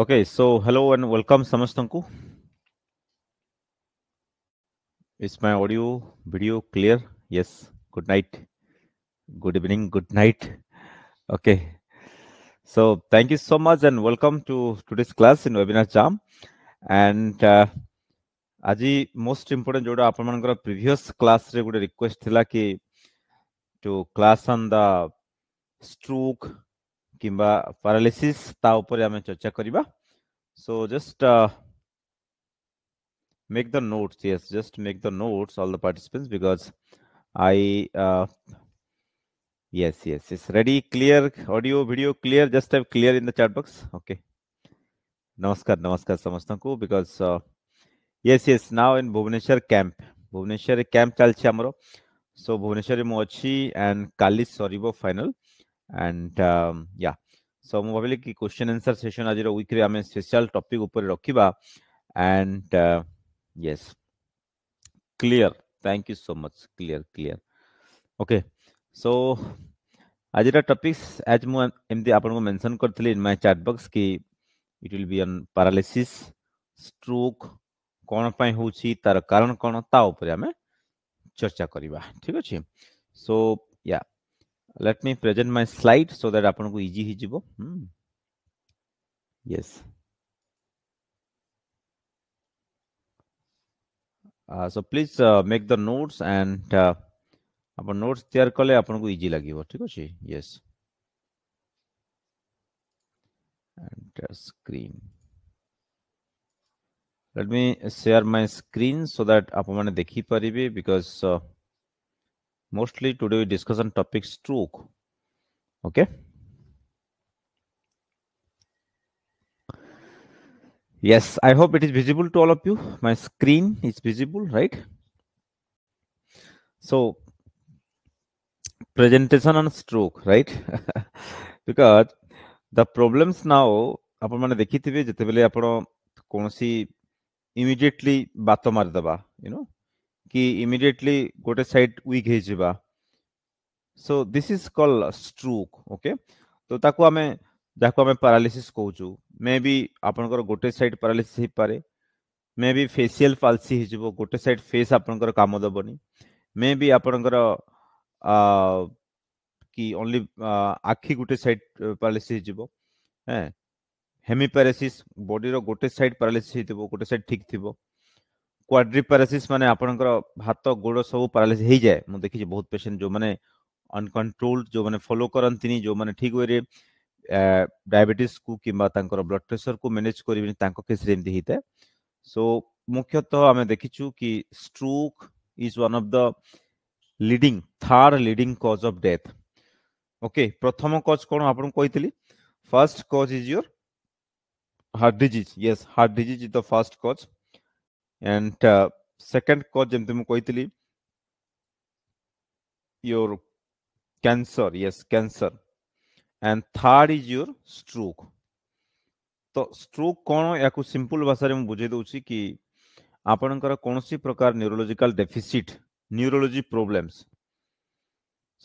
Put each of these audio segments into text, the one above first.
Okay, so hello and welcome Samastanku. Is my audio, video clear? Yes. Good night. Good evening. Good night. Okay. So thank you so much and welcome to today's class in webinar jam. And uh, most important, important previous class previous ক্লাসরে গোটে request লা কি two किंबा paralysis ता ऊपर आमे चर्चा करबा so just make the notes yes just make the notes all the participants because I yes yes is ready clear audio video clear just have clear in the chat box okay नमस्कार नमस्कार समस्तंकु because yes yes now in Bhubaneswar camp Bhubaneswar camp चलछि हमरो so Bhubaneswar मो अछि and काली sorry final and yeah so मु भाविली कि क्वेश्चन आंसर सेशन आज विक रे आम स्पेशल टॉपिक ऊपर रखा and yes clear thank you so much clear clear okay so आज टॉपिक्स एज मुझे आपको मेनसन करी इन माय चैट बॉक्स कि it will be on paralysis stroke कौन पाई हो तार कारण कौन ता चर्चा करवा ठीक अच्छे so yeah let me present my slide so that आपन को इजी ही जीवो yes so please make the notes and अपन नोट्स तैयार करले आपन को इजी लागिवो ठीक अछि yes and screen let me share my screen so that आप माने देखि परिबे because mostly today we discuss on topic stroke okay yes i hope it is visible to all of you my screen is visible right so presentation on stroke right because the problems now immediately ଦେଖିଥିବେ ଯେତେବେଳେ ଆପଣ କି immediately ଗୋଟେ side weak ହେଇଯିବା so this is call stroke okay ତ ତାକୁ ଆମେ ଯାହାକୁ ଆମେ ପାରାଲିସିସ୍ କହୁଛୁ ମେ ବି ଆପଣଙ୍କର ଗୋଟେ ସାଇଡ୍ ପାରାଲିସିସ୍ ହେଇପାରେ ମେ ବି ଫେସିଆଲ ପାଲସି ହେଇଯିବ ଗୋଟେ ସାଇଡ୍ ଫେସ୍ ଆପଣଙ୍କର କାମ ଦେବନି ମେ ବି ଆପଣଙ୍କର କି ଓନ୍ଲି ଆଖି ଗୋଟେ ସାଇଡ୍ ପାରାଲିସିସ୍ ହେଇଯିବ ହେଁ ହେମିପାରାଲିସିସ୍ ବଡିର ଗୋଟେ ସାଇଡ୍ ପାରାଲିସିସ୍ ହେଇଥିବ ଗୋଟେ ସାଇଡ୍ ଠିକ୍ ଥିବ କ୍ୱାଡ୍ରିପାରାସିସ୍ ମାନେ ଆପଣଙ୍କର ହାତ ଗୋଡ଼ ସବୁ ପାରାଲିସିସ୍ ହେଇଯାଏ ମୁଁ ଦେଖିଛି ବହୁତ ପେସେଣ୍ଟ ଯେଉଁମାନେ ଅନକଣ୍ଟ୍ରୋଲ୍ଡ ଯେଉଁମାନେ ଫଲୋ କରନ୍ତିନି ଯେଉଁମାନେ ଠିକ୍ ୱେରେ ଡାଇବେଟିସ୍କୁ କିମ୍ବା ତାଙ୍କର ବ୍ଲଡ୍ ପ୍ରେସରକୁ ମ୍ୟାନେଜ୍ କରିବେନି ତାଙ୍କ କେସ୍ରେ ଏମିତି ହେଇଥାଏ ସୋ ମୁଖ୍ୟତଃ ଆମେ ଦେଖିଛୁ କି stroke is one of the leading third leading cause of death okay প্রথম কজ কোণ আপনার কইলি first cause is your heart disease yes heart disease is the first cause and second cause जमी मुझे your cancer yes cancer and third is your stroke तो stroke कौन या simple भाषा में बुझे दूसरी कि आपणकर कौन सी प्रकार neurological deficit neurology problems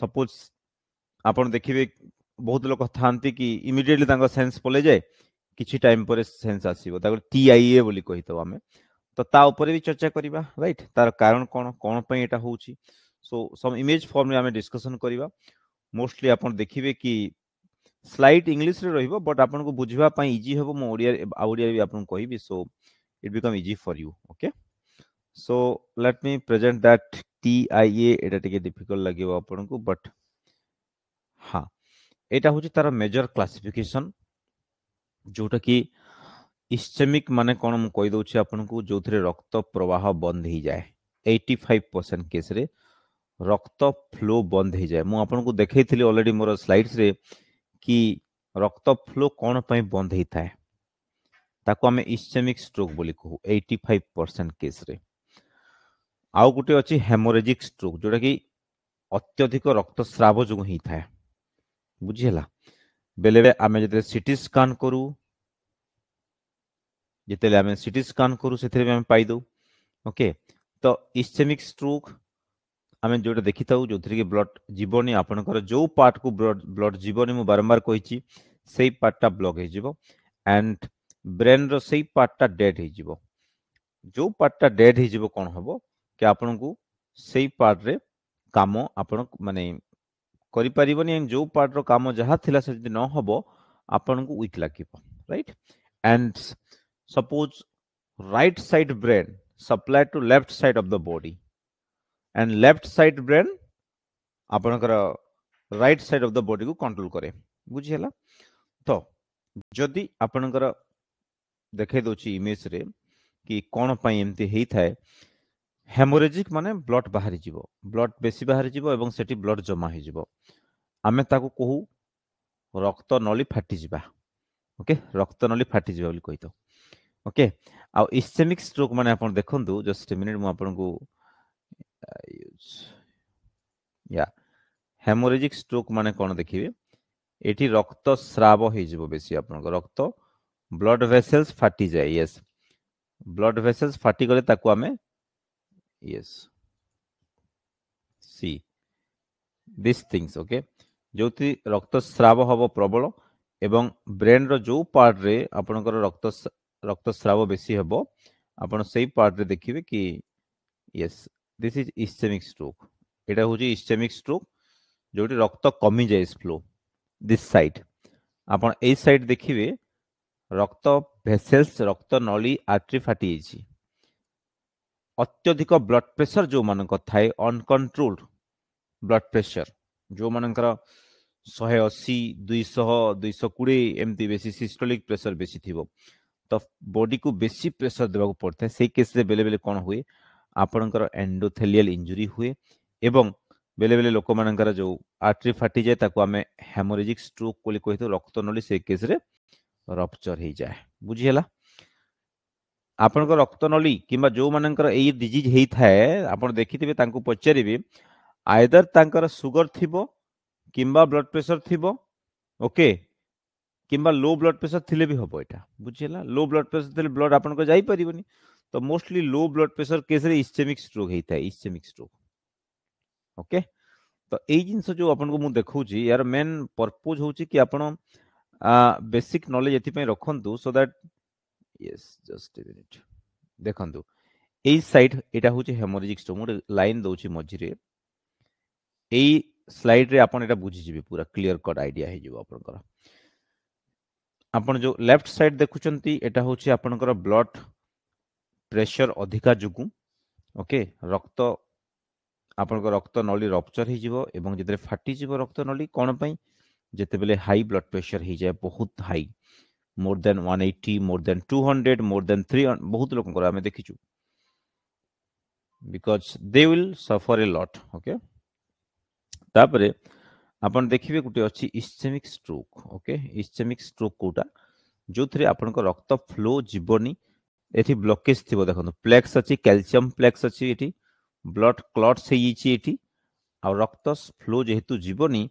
suppose आप देखिए बहुत लोग था कि इमिडियेटली सेन्स पलि जाए किसी टाइम पर सेन्स आसो टी आई ए बोली कही तो आमें ତ ତା ଉପରେ ବି ଚର୍ଚ୍ଚା କରିବା ରାଇଟ୍ ତାର କାରଣ କ'ଣ କ'ଣ ପାଇଁ ଏଇଟା ହେଉଛି ସୋ ସମ୍ ଇମେଜ୍ ଫର୍ମରେ ଆମେ ଡିସ୍କସନ୍ କରିବା ମୋଷ୍ଟଲି ଆପଣ ଦେଖିବେ କି ସ୍ଲାଇଡ୍ ଇଂଲିଶରେ ରହିବ ବଟ୍ ଆପଣଙ୍କୁ ବୁଝିବା ପାଇଁ ଇଜି ହେବ ମୁଁ ଓଡ଼ିଆରେ ଓଡ଼ିଆରେ ବି ଆପଣଙ୍କୁ କହିବି so it become easy for you okay so let me present that T I A ଏଇଟା ଟିକେ ଡିଫିକଲ୍ଟ ଲାଗିବ ଆପଣଙ୍କୁ ବଟ୍ ହଁ ଏଇଟା ହେଉଛି ତାର ମେଜର କ୍ଲାସିଫିକେସନ୍ ଯେଉଁଟାକି କି ଇସ୍ଚେମିକ୍ ମାନେ କ'ଣ ମୁଁ କହିଦେଉଛି ଆପଣଙ୍କୁ ଯେଉଁଥିରେ ରକ୍ତ ପ୍ରବାହ ବନ୍ଦ ହେଇଯାଏ ଏଇଟି ଫାଇଭ୍ ପରସେଣ୍ଟ କେସ୍ରେ ରକ୍ତ ଫ୍ଲୋ ବନ୍ଦ ହେଇଯାଏ ମୁଁ ଆପଣଙ୍କୁ ଦେଖେଇଥିଲି ଅଲରେଡ଼ି ମୋର ସ୍ଲାଇଡ୍ସରେ କି ରକ୍ତ ଫ୍ଲୋ କ'ଣ ପାଇଁ ବନ୍ଦ ହେଇଥାଏ ତାକୁ ଆମେ ଇସ୍ଚେମିକ୍ ଷ୍ଟ୍ରୋକ୍ ବୋଲି କହୁ ଏଇଟି ଫାଇଭ୍ ପରସେଣ୍ଟ କେସ୍ରେ ଆଉ ଗୋଟେ ଅଛି ହେମୋରେଜିକ୍ ଷ୍ଟ୍ରୋକ୍ ଯେଉଁଟାକି ଅତ୍ୟଧିକ ରକ୍ତସ୍ରାବ ଯୋଗୁଁ ହେଇଥାଏ ବୁଝିହେଲା ବେଲେ ବେଳେ ଆମେ ଯେତେବେଳେ ସିଟି ସ୍କାନ୍ କରୁ ଯେତେବେଳେ ଆମେ ସିଟି ସ୍କାନ୍ କରୁ ସେଥିରେ ବି ଆମେ ପାଇଦେଉ ଓକେ ତ ଇସ୍ଚେମିକ୍ ଷ୍ଟ୍ରୋକ୍ ଆମେ ଯେଉଁଟା ଦେଖିଥାଉ ଯେଉଁଥିରେ କି ବ୍ଲଡ୍ ଯିବନି ଆପଣଙ୍କର ଯେଉଁ ପାର୍ଟକୁ ବ୍ଲଡ୍ ବ୍ଲଡ୍ ଯିବନି ମୁଁ ବାରମ୍ବାର କହିଛି ସେଇ ପାର୍ଟଟା ବ୍ଲକ୍ ହେଇଯିବ ଆଣ୍ଡ ବ୍ରେନ୍ର ସେଇ ପାର୍ଟଟା ଡେଡ୍ ହେଇଯିବ ଯେଉଁ ପାର୍ଟଟା ଡେଡ୍ ହେଇଯିବ କ'ଣ ହେବ କି ଆପଣଙ୍କୁ ସେଇ ପାର୍ଟରେ କାମ ଆପଣ ମାନେ କରିପାରିବନି ଆଣ୍ଡ ଯେଉଁ ପାର୍ଟର କାମ ଯାହା ଥିଲା ସେ ଯଦି ନ ହେବ ଆପଣଙ୍କୁ ୱିକ୍ ଲାଗିବ right and suppose right side brain supplied to left side of the body and left side brain ଆପଣଙ୍କର ରାଇଟ୍ ସାଇଡ୍ ଅଫ୍ ଦ ବଡିକୁ କଣ୍ଟ୍ରୋଲ କରେ ବୁଝିହେଲା ତ ଯଦି ଆପଣଙ୍କର ଦେଖାଇ ଦେଉଛି ଇମେଜରେ କି କ'ଣ ପାଇଁ ଏମିତି ହେଇଥାଏ ହେମୋରେଜିକ୍ ମାନେ ବ୍ଲଡ୍ ବାହାରିଯିବ ବ୍ଲଡ୍ ବେଶୀ ବାହାରିଯିବ ଏବଂ ସେଠି ବ୍ଲଡ୍ ଜମା ହେଇଯିବ ଆମେ ତାକୁ କହୁ ରକ୍ତ ନଳୀ ଫାଟିଯିବା ଓକେ ରକ୍ତ ନଳୀ ଫାଟିଯିବା ବୋଲି କହିଥାଉ ଓକେ ଆଉ ଇସ୍ଚେମିକ୍ ଷ୍ଟ୍ରୋକ୍ ମାନେ ଆପଣ ଦେଖନ୍ତୁ ଜଷ୍ଟ ମିନିଟ୍ ମୁଁ ଆପଣଙ୍କୁ ୟା ହେମୋରେଜିକ୍ ଷ୍ଟ୍ରୋକ୍ ମାନେ କ'ଣ ଦେଖିବେ ଏଠି ରକ୍ତସ୍ରାବ ହେଇଯିବ ବେଶୀ ଆପଣଙ୍କ ରକ୍ତ ବ୍ଲଡ୍ ଭେସେଲ୍ସ ଫାଟିଯାଏ ୟେସ୍ ବ୍ଲଡ୍ ଭେସେଲ୍ସ ଫାଟିଗଲେ ତାକୁ ଆମେ yes see this things okay ଯେଉଁଥି ରକ୍ତସ୍ରାବ ହେବ ପ୍ରବଳ ଏବଂ ବ୍ରେନ୍ର ଯେଉଁ ପାର୍ଟରେ ଆପଣଙ୍କର ରକ୍ତ রক্তস্রাব বেশি হব আপনার সেই পার্টে দেখবে কি yes this is ischemic stroke এটা হচ্ছে ইসচেমিক স্ট্রোক যেটি রক্ত কমি যায় ফ্লো দিস সাইড আপনার এই সাইড দেখবে রক্ত ভেসেলস রক্ত নলী আট্রি ফাটি যাইছি অত্যধিক ব্লড প্রেসর যে থাকে অনকন্ট্রোল্ড ବ୍ଲଡ୍ ପ୍ରେସର ଯେଉଁମାନଙ୍କର শহে অশি ଦୁଇଶହ দুইশ କୋଡ଼ିଏ এমতি বেশি সিস্টোলিক প্রেসর বেশি ଥିବ ତ ବଡିକୁ ବେଶୀ ପ୍ରେସର ଦେବାକୁ ପଡ଼ିଥାଏ ସେଇ କେସ୍ରେ ବେଳେବେଳେ କ'ଣ ହୁଏ ଆପଣଙ୍କର ଏଣ୍ଡୋଥେଲିଆଲ ଇଞ୍ଜୁରୀ ହୁଏ ଏବଂ ବେଳେବେଳେ ଲୋକମାନଙ୍କର ଯେଉଁ ଆର୍ଟରି ଫାଟିଯାଏ ତାକୁ ଆମେ ହେମୋରେଜିକ୍ ଷ୍ଟ୍ରୋକ୍ ବୋଲି କହିଥାଉ ରକ୍ତନଳୀ ସେ କେସ୍ରେ ରପଚର ହେଇଯାଏ ବୁଝିହେଲା ଆପଣଙ୍କ ରକ୍ତନଳୀ କିମ୍ବା ଯେଉଁମାନଙ୍କର ଏଇ ଡିଜିଜ୍ ହେଇଥାଏ ଆପଣ ଦେଖିଥିବେ ତାଙ୍କୁ ପଚାରିବେ ଆଇଦର ତାଙ୍କର ସୁଗର ଥିବ କିମ୍ବା ବ୍ଲଡ଼ ପ୍ରେସର ଥିବ ଓକେ কিংবা ଲୋ ବ୍ଲଡ୍ ପ୍ରେସର୍ ଥିଲେ ବି ହେବ ଏଇଟା ବୁଝିହେଲା ଲୋ ବ୍ଲଡ୍ ପ୍ରେସର୍ ଥିଲେ ବ୍ଲଡ୍ ଆପଣଙ୍କ ଯାଇପାରିବନି ତ ମୋଷ୍ଟଲି ଲୋ ବ୍ଲଡ୍ ପ୍ରେସର୍ କେସ୍ରେ ଇସ୍ଚେମିକ୍ ଷ୍ଟ୍ରୋକ୍ ହେଇଥାଏ ଇସ୍ଚେମିକ୍ ଷ୍ଟ୍ରୋକ୍ ଓକେ ତ ଏଇ ଜିନିଷ ଯେଉଁ ଆପଣଙ୍କୁ ମୁଁ ଦେଖାଉଛି ୟାର ମେନ୍ ପର୍ପୋଜ୍ ହେଉଛି କି ଆପଣ ବେସିକ୍ ନଲେଜ୍ ଏଥିପାଇଁ ରଖନ୍ତୁ so that yes just a minute ଦେଖନ୍ତୁ ଏଇ ସାଇଡ୍ ଏଇଟା ହେଉଛି ହେମୋରେଜିକ୍ ଷ୍ଟ୍ରୋକ୍ ମୁଁ ଗୋଟେ ଲାଇନ୍ ଦେଉଛି ମଝିରେ ଏଇ ସ୍ଲାଇଡ୍ରେ ଆପଣ ଏଇଟା ବୁଝିଯିବେ ପୁରା କ୍ଲିଅର୍ କଟ୍ ଆଇଡିଆ ହେଇଯିବ ଆପଣଙ୍କର ଆପଣ ଯେଉଁ ଲେଫ୍ଟ ସାଇଡ୍ ଦେଖୁଛନ୍ତି ଏଇଟା ହେଉଛି ଆପଣଙ୍କର ବ୍ଲଡ଼୍ ପ୍ରେସର ଅଧିକା ଯୋଗୁଁ ଓକେ ରକ୍ତ ଆପଣଙ୍କ ରକ୍ତ ନଳୀ ରପ୍ଚର ହେଇଯିବ ଏବଂ ଯେତେବେଳେ ଫାଟିଯିବ ରକ୍ତ ନଳୀ କ'ଣ ପାଇଁ ଯେତେବେଳେ ହାଇ ବ୍ଲଡ଼୍ ପ୍ରେସର ହେଇଯାଏ ବହୁତ ହାଇ ମୋର ଦେନ୍ one eighty more than two hundred more than three ବହୁତ ଲୋକଙ୍କର ଆମେ ଦେଖିଛୁ because they will suffer a lot okay ତାପରେ ଆପଣ ଦେଖିବେ ଗୋଟେ ଅଛି ischemic stroke okay ischemic stroke କେଉଁଟା ଯେଉଁଥିରେ ଆପଣଙ୍କ ରକ୍ତ ଫ୍ଲୋ ଯିବନି ଏଠି ବ୍ଲକେଜ୍ ଥିବ ଦେଖନ୍ତୁ ଫ୍ଲେକ୍ସ ଅଛି କ୍ୟାଲସିୟମ୍ ଫ୍ଲେକ୍ସ ଅଛି ଏଠି ବ୍ଲଡ୍ କ୍ଲଟ୍ସ ହେଇଯାଇଛି ଏଠି ଆଉ ରକ୍ତ ଫ୍ଲୋ ଯେହେତୁ ଯିବନି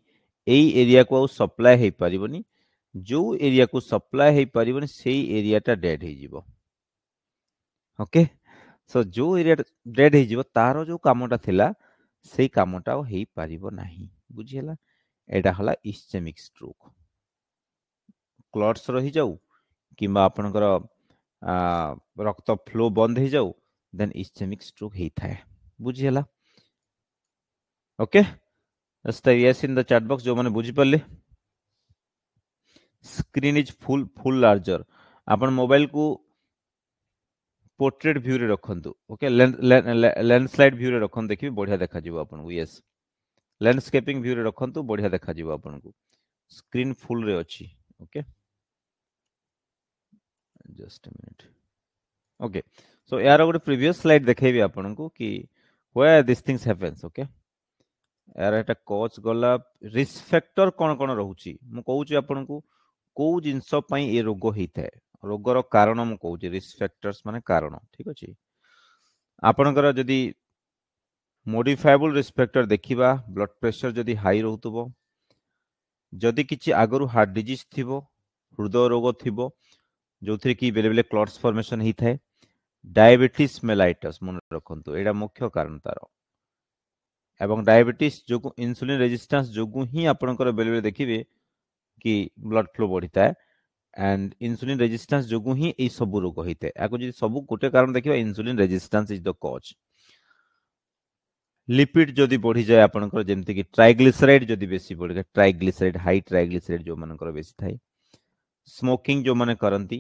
ଏଇ ଏରିଆକୁ ଆଉ ସପ୍ଲାଏ ହେଇପାରିବନି ଯେଉଁ ଏରିଆକୁ ସପ୍ଲାଏ ହେଇପାରିବନି ସେଇ ଏରିଆଟା ଡେଡ୍ ହେଇଯିବ ଓକେ ସୋ ଯେଉଁ ଏରିଆ ଡେଡ୍ ହେଇଯିବ ତାର ଯେଉଁ କାମଟା ଥିଲା ସେଇ କାମଟା ଆଉ ହେଇପାରିବ ନାହିଁ ବୁଝିହେଲା এটা হল ইসচেমিক স্ট্রোক ক্লটস ରହିଯାଉ କିମ୍ବା ଆପଣଙ୍କର ରକ୍ତ ଫ୍ଲୋ ବନ୍ଦ ହେଇଯାଉ ଦେନ୍ ଇସଚେମିକ୍ ଷ୍ଟ୍ରୋକ୍ ହେଇଥାଏ ବୁଝିହେଲା okay yes in the chat box ଯେଉଁମାନେ ବୁଝିପାରିଲେ screen is full full larger ଆପଣ ମୋବାଇଲକୁ ପୋର୍ଟ୍ରେଟ୍ ଭ୍ୟୁରେ ରଖନ୍ତୁ ଓକେ ଲ୍ୟାଣ୍ଡସ୍ଲାଇଡ୍ ଭ୍ୟୁରେ ରଖନ୍ତୁ ଦେଖିବି ବଢ଼ିଆ ଦେଖାଯିବ ଆପଣଙ୍କୁ ୟେସ୍ ଲ୍ୟାଣ୍ଡସ୍କେପିଂ ଭ୍ୟୁରେ ରଖନ୍ତୁ ବଢ଼ିଆ ଦେଖାଯିବ ଆପଣଙ୍କୁ ସ୍କ୍ରିନ୍ ଫୁଲ୍ରେ ଅଛି okay just minute okay so ଏହାର ଗୋଟେ ପ୍ରିଭିୟସ୍ ସ୍ଲାଇଡ୍ ଦେଖେଇବି ଆପଣଙ୍କୁ କି where this things happens okay ଏହାର ଏଇଟା କୋଚ୍ ଗଲା ରିସ୍କ ଫ୍ୟାକ୍ଟର କ'ଣ କ'ଣ ରହୁଛି ମୁଁ କହୁଛି ଆପଣଙ୍କୁ କେଉଁ ଜିନିଷ ପାଇଁ ଏ ରୋଗ ହେଇଥାଏ ରୋଗର କାରଣ ମୁଁ କହୁଛି ରିସ୍କ ଫ୍ୟାକ୍ଟର୍ସ ମାନେ କାରଣ ଠିକ ଅଛି ଆପଣଙ୍କର ଯଦି ମୋଡିଫାଏବୁଲ ରେସ୍ପେକ୍ଟର ଦେଖିବା ବ୍ଲଡ଼ ପ୍ରେସର ଯଦି ହାଇ ରହୁଥିବ ଯଦି କିଛି ଆଗରୁ ହାର୍ଟ ଡିଜିଜ୍ ଥିବ ହୃଦୟ ରୋଗ ଥିବ ଯେଉଁଥିରେ କି ବେଲେ ବେଲେ କ୍ଲଟ୍ସ ଫର୍ମେସନ୍ ହେଇଥାଏ ଡାଇବେଟିସ୍ ମେଲାଇଟସ୍ ମନେ ରଖନ୍ତୁ ଏଇଟା ମୁଖ୍ୟ କାରଣ ତାର ଏବଂ ଡାଇବେଟିସ୍ ଯୋଗୁଁ ଇନ୍ସୁଲିନ୍ ରେଜିଷ୍ଟାନ୍ସ ଯୋଗୁଁ ହିଁ ଆପଣଙ୍କର ବେଳେବେଳେ ଦେଖିବେ କି ବ୍ଲଡ଼ ଫ୍ଲୋ ବଢ଼ିଥାଏ ଆଣ୍ଡ ଇନ୍ସୁଲିନ୍ ରେଜିଷ୍ଟାନ୍ସ ଯୋଗୁଁ ହିଁ ଏଇ ସବୁ ରୋଗ ହେଇଥାଏ ଆକୁ ଯଦି ସବୁ ଗୋଟେ କାରଣ ଦେଖିବା insulin resistance is the cause lipid যদি বড়ি যায় আপনার যেমতি কি ট্রাইগ্লিসেরাইড যদি বেশি বড়ি ট্রাইগ্লিসেরাইড হাই ট্রাইগ্লিসেরাইড যে বেশি स्मोकिंग जो मैंने करती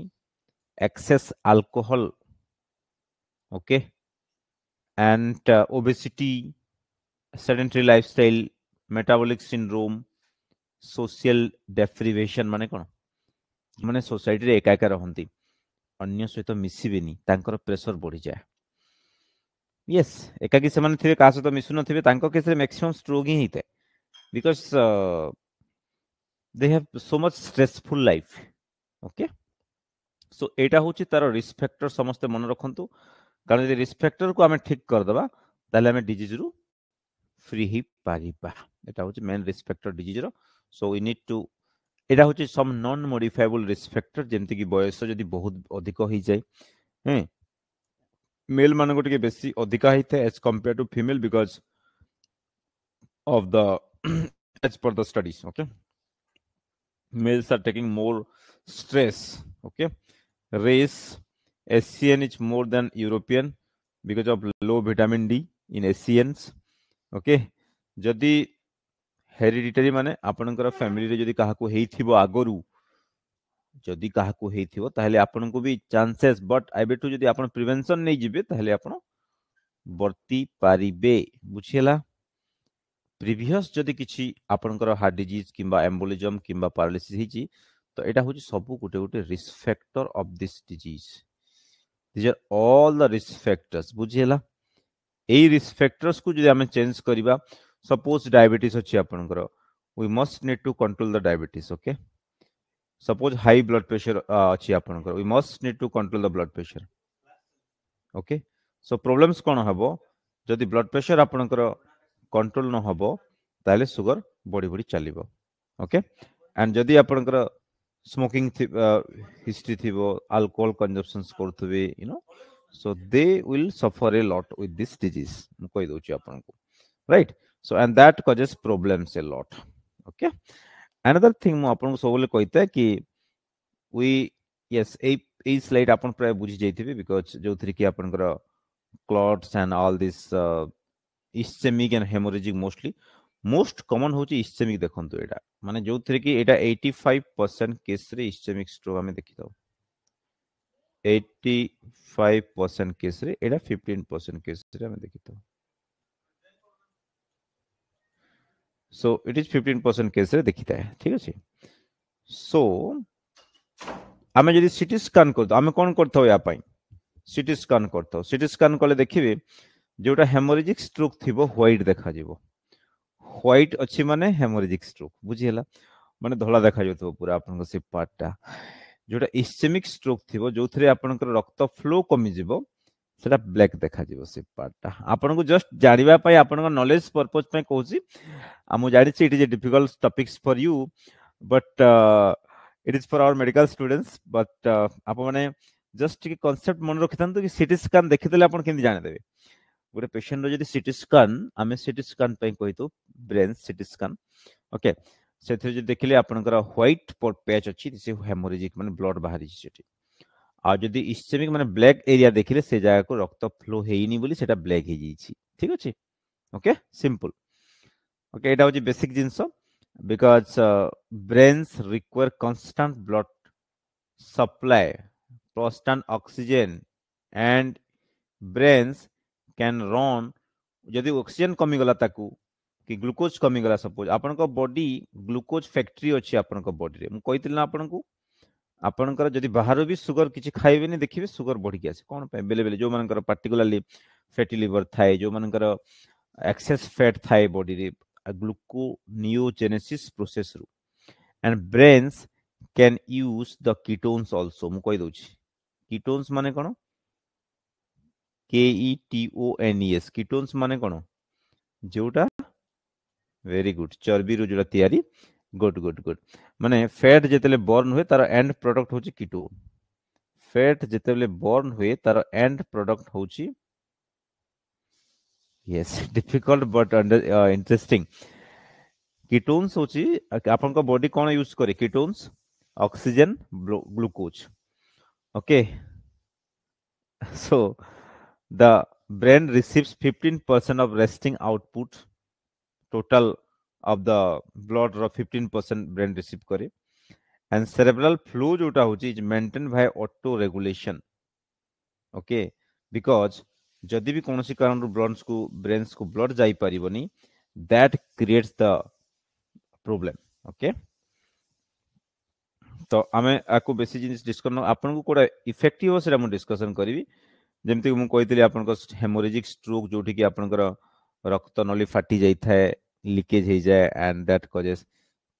excess alcohol okay and obesity sedentary lifestyle metabolic syndrome social deprivation माने कौन मैंने सोसाइटी रे रहा एका अन्य सहित मिसिबेनी प्रेशर बढ़ी जाए ୟେସ୍ ଏକାକି ସେମାନେ ଥିବେ କାହା ସହିତ ମିଶୁନଥିବେ ତାଙ୍କ କେସରେ ମ୍ୟାକ୍ସିମମ୍ ଷ୍ଟ୍ରୋକ୍ ହିଁ ହେଇଥାଏ because they have so much stressful life okay so ଏଇଟା ହେଉଛି ତାର ରିସ୍କ ଫ୍ୟାକ୍ଟର ସମସ୍ତେ ମନେ ରଖନ୍ତୁ କାରଣ ଯଦି ରିସ୍କ ଫ୍ୟାକ୍ଟରକୁ ଆମେ ଠିକ୍ କରିଦେବା ତାହେଲେ ଆମେ ଡିଜିଜରୁ ଫ୍ରି ହେଇପାରିବା এটা হচ্ছে মেন রিস্ক ফ্যাক্টর ডিজিজর সো উই নিড টু এটা হচ্ছে some non modifiable risk factor যেমতি কি বয়স যদি বহুত অধিক হয়ে যায় হ্যাঁ मेल मान को बेस अधिका होता है as compare to female because of the age per the studies okay males are taking more stress okay race Asian is more than European because of low vitamin D in Asians okay जदि hereditary मैंने आपंकर family क्या आगरू ଯଦି କାହାକୁ ହେଇଥିବ ତାହେଲେ ଆପଣଙ୍କୁ ବି chances but ଏବେଠୁ ଯଦି ଆପଣ ପ୍ରିଭେନ୍ସନ୍ ନେଇଯିବେ ତାହେଲେ ଆପଣ ବର୍ତ୍ତି ପାରିବେ ବୁଝିହେଲା ପ୍ରିଭିୟସ୍ ଯଦି କିଛି ଆପଣଙ୍କର ହାର୍ଟ ଡିଜିଜ୍ କିମ୍ବା ଆମ୍ବୁଲିଜମ୍ କିମ୍ବା ପାରାଲିସିସ୍ ହେଇଛି ତ ଏଇଟା ହେଉଛି ସବୁ ଗୋଟେ ଗୋଟେ risk factor of this disease these are all the risk factors ବୁଝିହେଲା ଏଇ ରିସ୍କ ଫ୍ୟାକ୍ଟର୍ସକୁ ଯଦି ଆମେ ଚେଞ୍ଜ କରିବା ସପୋଜ୍ ଡାଇବେଟିସ୍ ଅଛି ଆପଣଙ୍କର we must need to control the diabetes okay suppose high blood pressure अच्छी we must need to control the blood pressure okay so problems कौन हम जब ब्लड प्रेशर आपणकर कंट्रोल न हो ताले सुगर बढ़ी बढ़ी चलो ओके एंड जदि आपणकर स्मोकिंग हिस्ट्री थी आलकोहल कंजपसन करुवे you so they will suffer a lot with this disease मुझे आपको right so and that causes problems a lot okay another thing ମୁଁ ଆପଣଙ୍କୁ ସବୁବେଳେ କହିଥାଏ କି we yes ଏଇ ଏଇ ସ୍ଲାଇଡ୍ ଆପଣ ପ୍ରାୟ ବୁଝି ଯାଇଥିବେ ବିକଜ ଯେଉଁଥିରେ କି ଆପଣଙ୍କର clots and all this uh, ischemic and hemorrhagic mostly most common হচ্ছে ইসচেমিক দেখন্তু এটা মানে যোউথরে কি এটা 85% কেস রে ইসচেমিক স্ট্রোক আমি দেখি দাও 85% কেস রে এটা 15% কেস রে আমি দেখি দাও So it is 15% केस रे देखिता है ठीक अछि सो ଆମେ ଯଦି ସିଟି ସ୍କାନ୍ କରିଥାଉ ଆମେ କ'ଣ କରିଥାଉ ୟା ପାଇଁ ସିଟି ସ୍କାନ୍ କରିଥାଉ ସିଟି ସ୍କାନ୍ କଲେ ଦେଖିବେ ଯେଉଁଟା ହେମୋରେଜିକ୍ ଷ୍ଟ୍ରୋକ୍ ଥିବ ହ୍ୱାଇଟ୍ ଦେଖାଯିବ ହ୍ୱାଇଟ୍ ଅଛି ମାନେ ହେମୋରେଜିକ୍ ଷ୍ଟ୍ରୋକ୍ ବୁଝିହେଲା ମାନେ ଧଳା ଦେଖାଯାଉଥିବ ପୁରା ଆପଣଙ୍କ ସେ ପାର୍ଟଟା ଯେଉଁଟା ଇସେମିକ୍ ଷ୍ଟ୍ରୋକ୍ ଥିବ ଯେଉଁଥିରେ ଆପଣଙ୍କର ରକ୍ତ ଫ୍ଲୋ କମିଯିବ সেটা ব্ল্যাক দেখাଯିବ ସେ ପାର୍ଟଟା ଆପଣଙ୍କୁ ଜଷ୍ଟ ଜାଣିବା ପାଇଁ ଆପଣଙ୍କ ନଲେଜ ପର୍ପୋଜ ପାଇଁ କହୁଛି ଆଉ ମୁଁ ଜାଣିଛି it is a difficult topics for you but it is for our medical students but ଆପଣମାନେ ଜଷ୍ଟ ଟିକେ କନସେପ୍ଟ ମନେ ରଖିଥାନ୍ତୁ କି ସିଟି ସ୍କାନ୍ ଦେଖିଦେଲେ ଆପଣ କେମିତି ଜାଣିଦେବେ ଗୋଟେ ପେସେଣ୍ଟର ଯଦି ସିଟି ସ୍କାନ୍ ଆମେ ସିଟି ସ୍କାନ୍ ପାଇଁ କହିଥାଉ ବ୍ରେନ୍ ସିଟି ସ୍କାନ୍ ଓକେ ସେଥିରେ ଯଦି ଦେଖିଲେ ଆପଣଙ୍କର ହ୍ୱାଇଟ୍ ପ୍ୟାଚ୍ ଅଛି ସେ ହେମୋରେଜିକ୍ ମାନେ ବ୍ଲଡ୍ ବାହାରିଛି ସେଠି ଆଉ ଯଦି ଇସ୍ଚେମିକ୍ ମାନେ ବ୍ଲାକ୍ ଏରିଆ ଦେଖିଲେ ସେ ଜାଗାକୁ ରକ୍ତ ଫ୍ଲୋ ହେଇନି ବୋଲି ସେଟା ବ୍ଲାକ୍ ହେଇଯାଇଛି ଠିକ ଅଛି ଓକେ ସିମ୍ପଲ ଓକେ ଏଇଟା ହେଉଛି ବେସିକ୍ ଜିନିଷ because brains require constant blood supply constant oxygen and brains can run ଯଦି ଅକ୍ସିଜେନ୍ କମିଗଲା ତାକୁ କି ଗ୍ଲୁକୋଜ୍ କମିଗଲା ସପୋଜ୍ ଆପଣଙ୍କ ବଡି ଗ୍ଲୁକୋଜ୍ ଫ୍ୟାକ୍ଟ୍ରି ଅଛି ଆପଣଙ୍କ ବଡିରେ ମୁଁ କହିଥିଲି ନା ଆପଣଙ୍କୁ ଆପଣଙ୍କର ଯଦି ବାହାରୁ ବି ସୁଗର କିଛି ଖାଇବେନି ଦେଖିବେ ସୁଗର ବଢ଼ିକି ଆସେ କ'ଣ ପାଇଁ ବେଳେ ବେଳେ ଯେଉଁମାନଙ୍କର ପାର୍ଟିକୁଲାରଲି ଫ୍ୟାଟି ଲିଭର ଥାଏ ଯେଉଁମାନଙ୍କର ଏକ୍ସେସ୍ ଫ୍ୟାଟ୍ ଥାଏ ବଡ଼ିରେ ଗ୍ଲୁକୋନିଓଜେନେସିସ୍ ପ୍ରୋସେସ୍ରୁ and brains can use the ketones also ମୁଁ କହିଦେଉଛି କିଟୋନ୍ସ ମାନେ କ'ଣ K T O N E S ketones ମାନେ କ'ଣ ଯେଉଁଟା ଭେରି ଗୁଡ୍ ଚର୍ବିରୁ ଯେଉଁଟା ତିଆରି गुड गुड गुड माने फैट जितेले बर्न हुए तार एंड प्रोडक्ट होची कीटो फैट जितेले बर्न हुए तार एंड प्रोडक्ट होची yes difficult but interesting ketones होची आपन को बॉडी कोन यूज करे ketones oxygen glucose okay so the brain receives 15% of resting output total of the ବ୍ଲଡ୍ର ଫିଫ୍ଟିନ୍ ପରସେଣ୍ଟ ବ୍ରେନ୍ ରିସିଭ୍ କରେ ଆଣ୍ଡ ସେରେବ୍ରାଲ ଫ୍ଲୋ ଯେଉଁଟା ହେଉଛି is maintain by auto regulation okay because ଯଦି ବି କୌଣସି କାରଣରୁ ବ୍ଲଡ୍ସକୁ ବ୍ରେନ୍ସକୁ ବ୍ଲଡ୍ ଯାଇପାରିବନି that creates the problem okay ତ ଆମେ ଆକୁ ବେଶୀ ଜିନିଷ ଡିସ୍କସ୍ ଆପଣଙ୍କୁ କୋଉଟା ଇଫେକ୍ଟିଭ୍ ହେବ ସେଇଟା ମୁଁ ଡିସ୍କସନ୍ କରିବି ଯେମିତିକି ମୁଁ କହିଥିଲି ଆପଣଙ୍କ ହେମୋରେଜିକ୍ ଷ୍ଟ୍ରୋକ୍ ଯେଉଁଠିକି ଆପଣଙ୍କର ରକ୍ତ ନଳୀ ଫାଟି ଯାଇଥାଏ leakage হয়ে যায় and that causes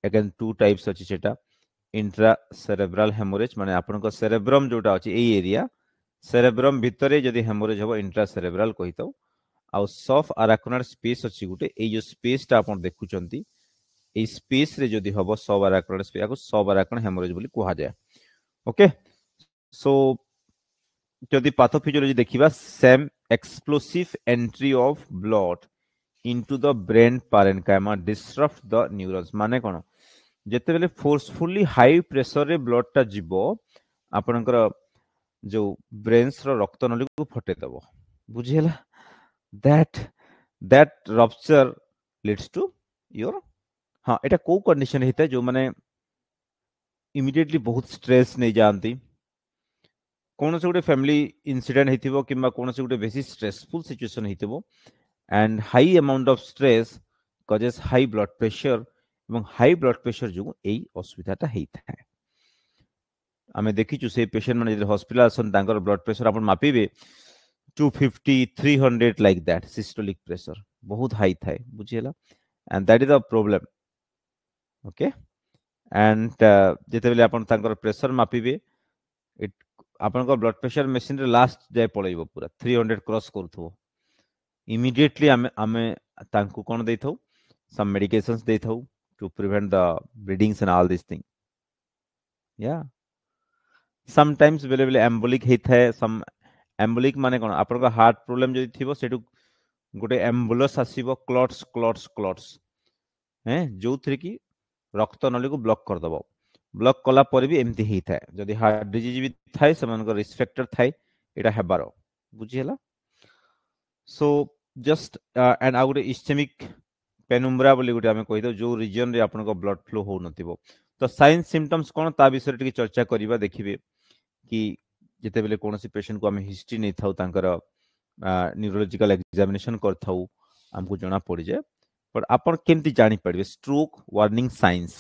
again two types ଅଛି ସେଟା intra cerebral hemorrhage মানে ଆପଣଙ୍କ cerebrum ଯୋଉଟା ଅଛି ଏଇ area cerebrum ଭିତରେ ଯଦି hemorrhage ହବ intra cerebral କହିଥାଉ ଆଉ soft arachnoid space ଅଛି ଗୋଟେ ଏଇ ଯୋଉ space ଟା ଆପଣ ଦେଖୁଛନ୍ତି ଏଇ space ରେ ଯଦି ହବ sub arachnoid space ୟାକୁ sub arachnoid hemorrhage ବୋଲି କୁହାଯାଏ ଓକେ ସୋ ଯଦି ପାଥୋଫିଜିଓଲୋଜି ଦେଖିବା same explosive entry of blood into the brain parenchyma disrupt the neurons মানে কোন ଯେତେବେଳେ ଫୋର୍ସଫୁଲି ହାଇ ପ୍ରେସରରେ ବ୍ଲଡଟା ଯିବ ଆପଣଙ୍କର ଯୋଉ ବ୍ରେନ୍ସର ରକ୍ତ ନଳୀକୁ ଫଟେଇ ଦେବ ବୁଝିହେଲା that that rupture leads to your ହଁ ଏଇଟା କୋଉ କଣ୍ଡିସନ ହେଇଥାଏ ଯୋଉମାନେ ଇମିଡିଏଟଲି ବହୁତ ଷ୍ଟ୍ରେସ୍ ନେଇଯାଆନ୍ତି କୌଣସି ଗୋଟେ ଫ୍ୟାମିଲି ଇନସିଡେଣ୍ଟ ହେଇଥିବ କିମ୍ବା କୌଣସି ଗୋଟେ ବେଶୀ ଷ୍ଟ୍ରେସଫୁଲ ସିଚୁଏସନ୍ ହେଇଥିବ and high amount of stress causes high blood pressure এবং হাই ব্লাড প্রেশর যোগ এই অসুবিধাটা ହେଇଥାଏ ଆମେ ଦେଖିଛୁ ସେଇ ପେସେଣ୍ଟ ମାନେ ଯେତେବେଳେ ହସ୍ପିଟାଲ ଆସନ୍ତି ତାଙ୍କର ବ୍ଲଡ ପ୍ରେସର ଆପଣ ମାପିବେ two fifty three hundred like that systolic pressure ବହୁତ ହାଇ ଥାଏ ବୁଝିହେଲା and that is a problem okay and ଯେତେବେଳେ ଆପଣ ତାଙ୍କର ପ୍ରେସର ମାପିବେ ଇଟ୍ ଆପଣଙ୍କ ବ୍ଲଡ ପ୍ରେସର ମେସିନରେ ଲାଷ୍ଟ ଯାଏ ପଳେଇବ ପୁରା ଥ୍ରୀ ହଣ୍ଡ୍ରେଡ୍ କ୍ରସ୍ କରୁଥିବ इमिडिएटली कौन दे था सम मेडिकेशंस दे था to prevent the bleedings and all this thing yeah sometimes बेले बेले एम्बोलिक एम्बोलिक माने कौन आप हार्ट प्रोब्लेम जो थी से गोटे एम्बुलस आसव क्लट्स क्लट्स क्लट्स ए जो थी कि रक्त नली को ब्लक करदेव ब्लक कलापर भी एमती है जदि हार्ट डिजिज भी थाए से रिस्पेक्टर थाए यहाँ हबार बुझीला so just uh, and ଆଉ ଗୋଟେ ischemic penumbra ବୋଲି ଗୋଟେ ଆମେ କହିଥାଉ ଯୋଉ region ରେ ଆପଣଙ୍କ blood flow ହଉନଥିବ ତ sign symptoms କ'ଣ ତା ବିଷୟରେ ଟିକେ ଚର୍ଚ୍ଚା କରିବା ଦେଖିବେ କି ଯେତେବେଳେ କୌଣସି ପେସେଣ୍ଟ କୁ ଆମେ ହିଷ୍ଟ୍ରି ନେଇଥାଉ ତାଙ୍କର ନ୍ୟୁରୋଲୋଜିକାଲ ଏକ୍ସାମିନେସନ କରିଥାଉ ଆମକୁ ଜଣା ପଡ଼ିଯାଏ ବଟ୍ ଆପଣ କେମିତି ଜାଣିପାରିବେ ଷ୍ଟ୍ରୋକ୍ ୱାର୍ଣ୍ଣିଂ ସାଇନ୍ସ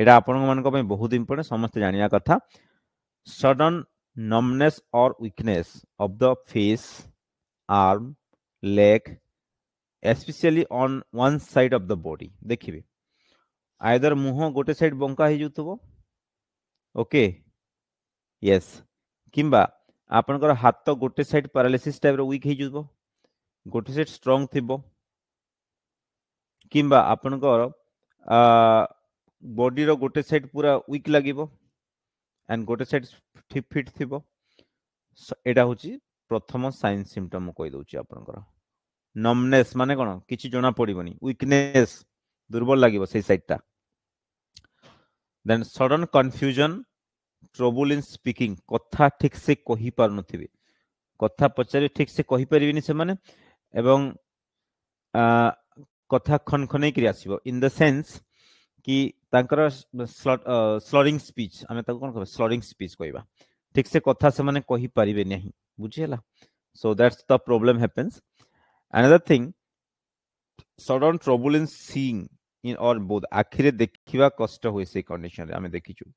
ଏଇଟା ଆପଣମାନଙ୍କ ପାଇଁ ବହୁତ ଇମ୍ପୋର୍ଟାଣ୍ଟ ସମସ୍ତେ ଜାଣିବା କଥା sudden numbness or weakness of the face arm leg, especially on one side of the body. देखिए either मुह गोटे side बंका ही जुतबो ओके यस किंबा ଆପଣଙ୍କର ହାତ ଗୋଟେ ସାଇଡ୍ ପାରାଲିସିସ୍ ଟାଇପ୍ର ୱିକ୍ ହେଇଯିବ ଗୋଟେ ସାଇଡ୍ ଷ୍ଟ୍ରଙ୍ଗ ଥିବ କିମ୍ବା ଆପଣଙ୍କର ବଡିର ଗୋଟେ ସାଇଡ୍ ପୁରା ୱିକ୍ ଲାଗିବ ଆଣ୍ଡ ଗୋଟେ ସାଇଡ୍ ଫିଟ୍ ଥିବ ଏଇଟା ହେଉଛି ପ୍ରଥମ সাইন সিমটম ମୁଁ କହିଦେଉଛି ଆପଣଙ୍କର ନମନେସ୍ ମାନେ କ'ଣ କିଛି ଜଣା ପଡ଼ିବନି ୱିକନେସ୍ ଦୁର୍ବଳ ଲାଗିବ ସେଇ ସାଇଡ଼୍ଟା then sudden confusion trouble in speaking କଥା ଠିକ୍ ସେ କହିପାରୁନଥିବେ କଥା ପଚାରି ଠିକ୍ ସେ କହିପାରିବେନି ସେମାନେ ଏବଂ କଥା ଖନେଇକିରି ଆସିବ ଇନ୍ ଦ ସେନ୍ସ କି ତାଙ୍କର ସ୍ଲରିଂ ସ୍ପିଚ୍ ଆମେ ତାକୁ କ'ଣ କହିବା ସ୍ଲରିଂ ସ୍ପିଚ୍ କହିବା ଠିକ୍ ସେ କଥା ସେମାନେ କହିପାରିବେ ନାହିଁ bujhela so that's the problem happens another thing sudden turbulence seeing in or both akhire dekhiba kashta hoye sei condition re ame dekhichu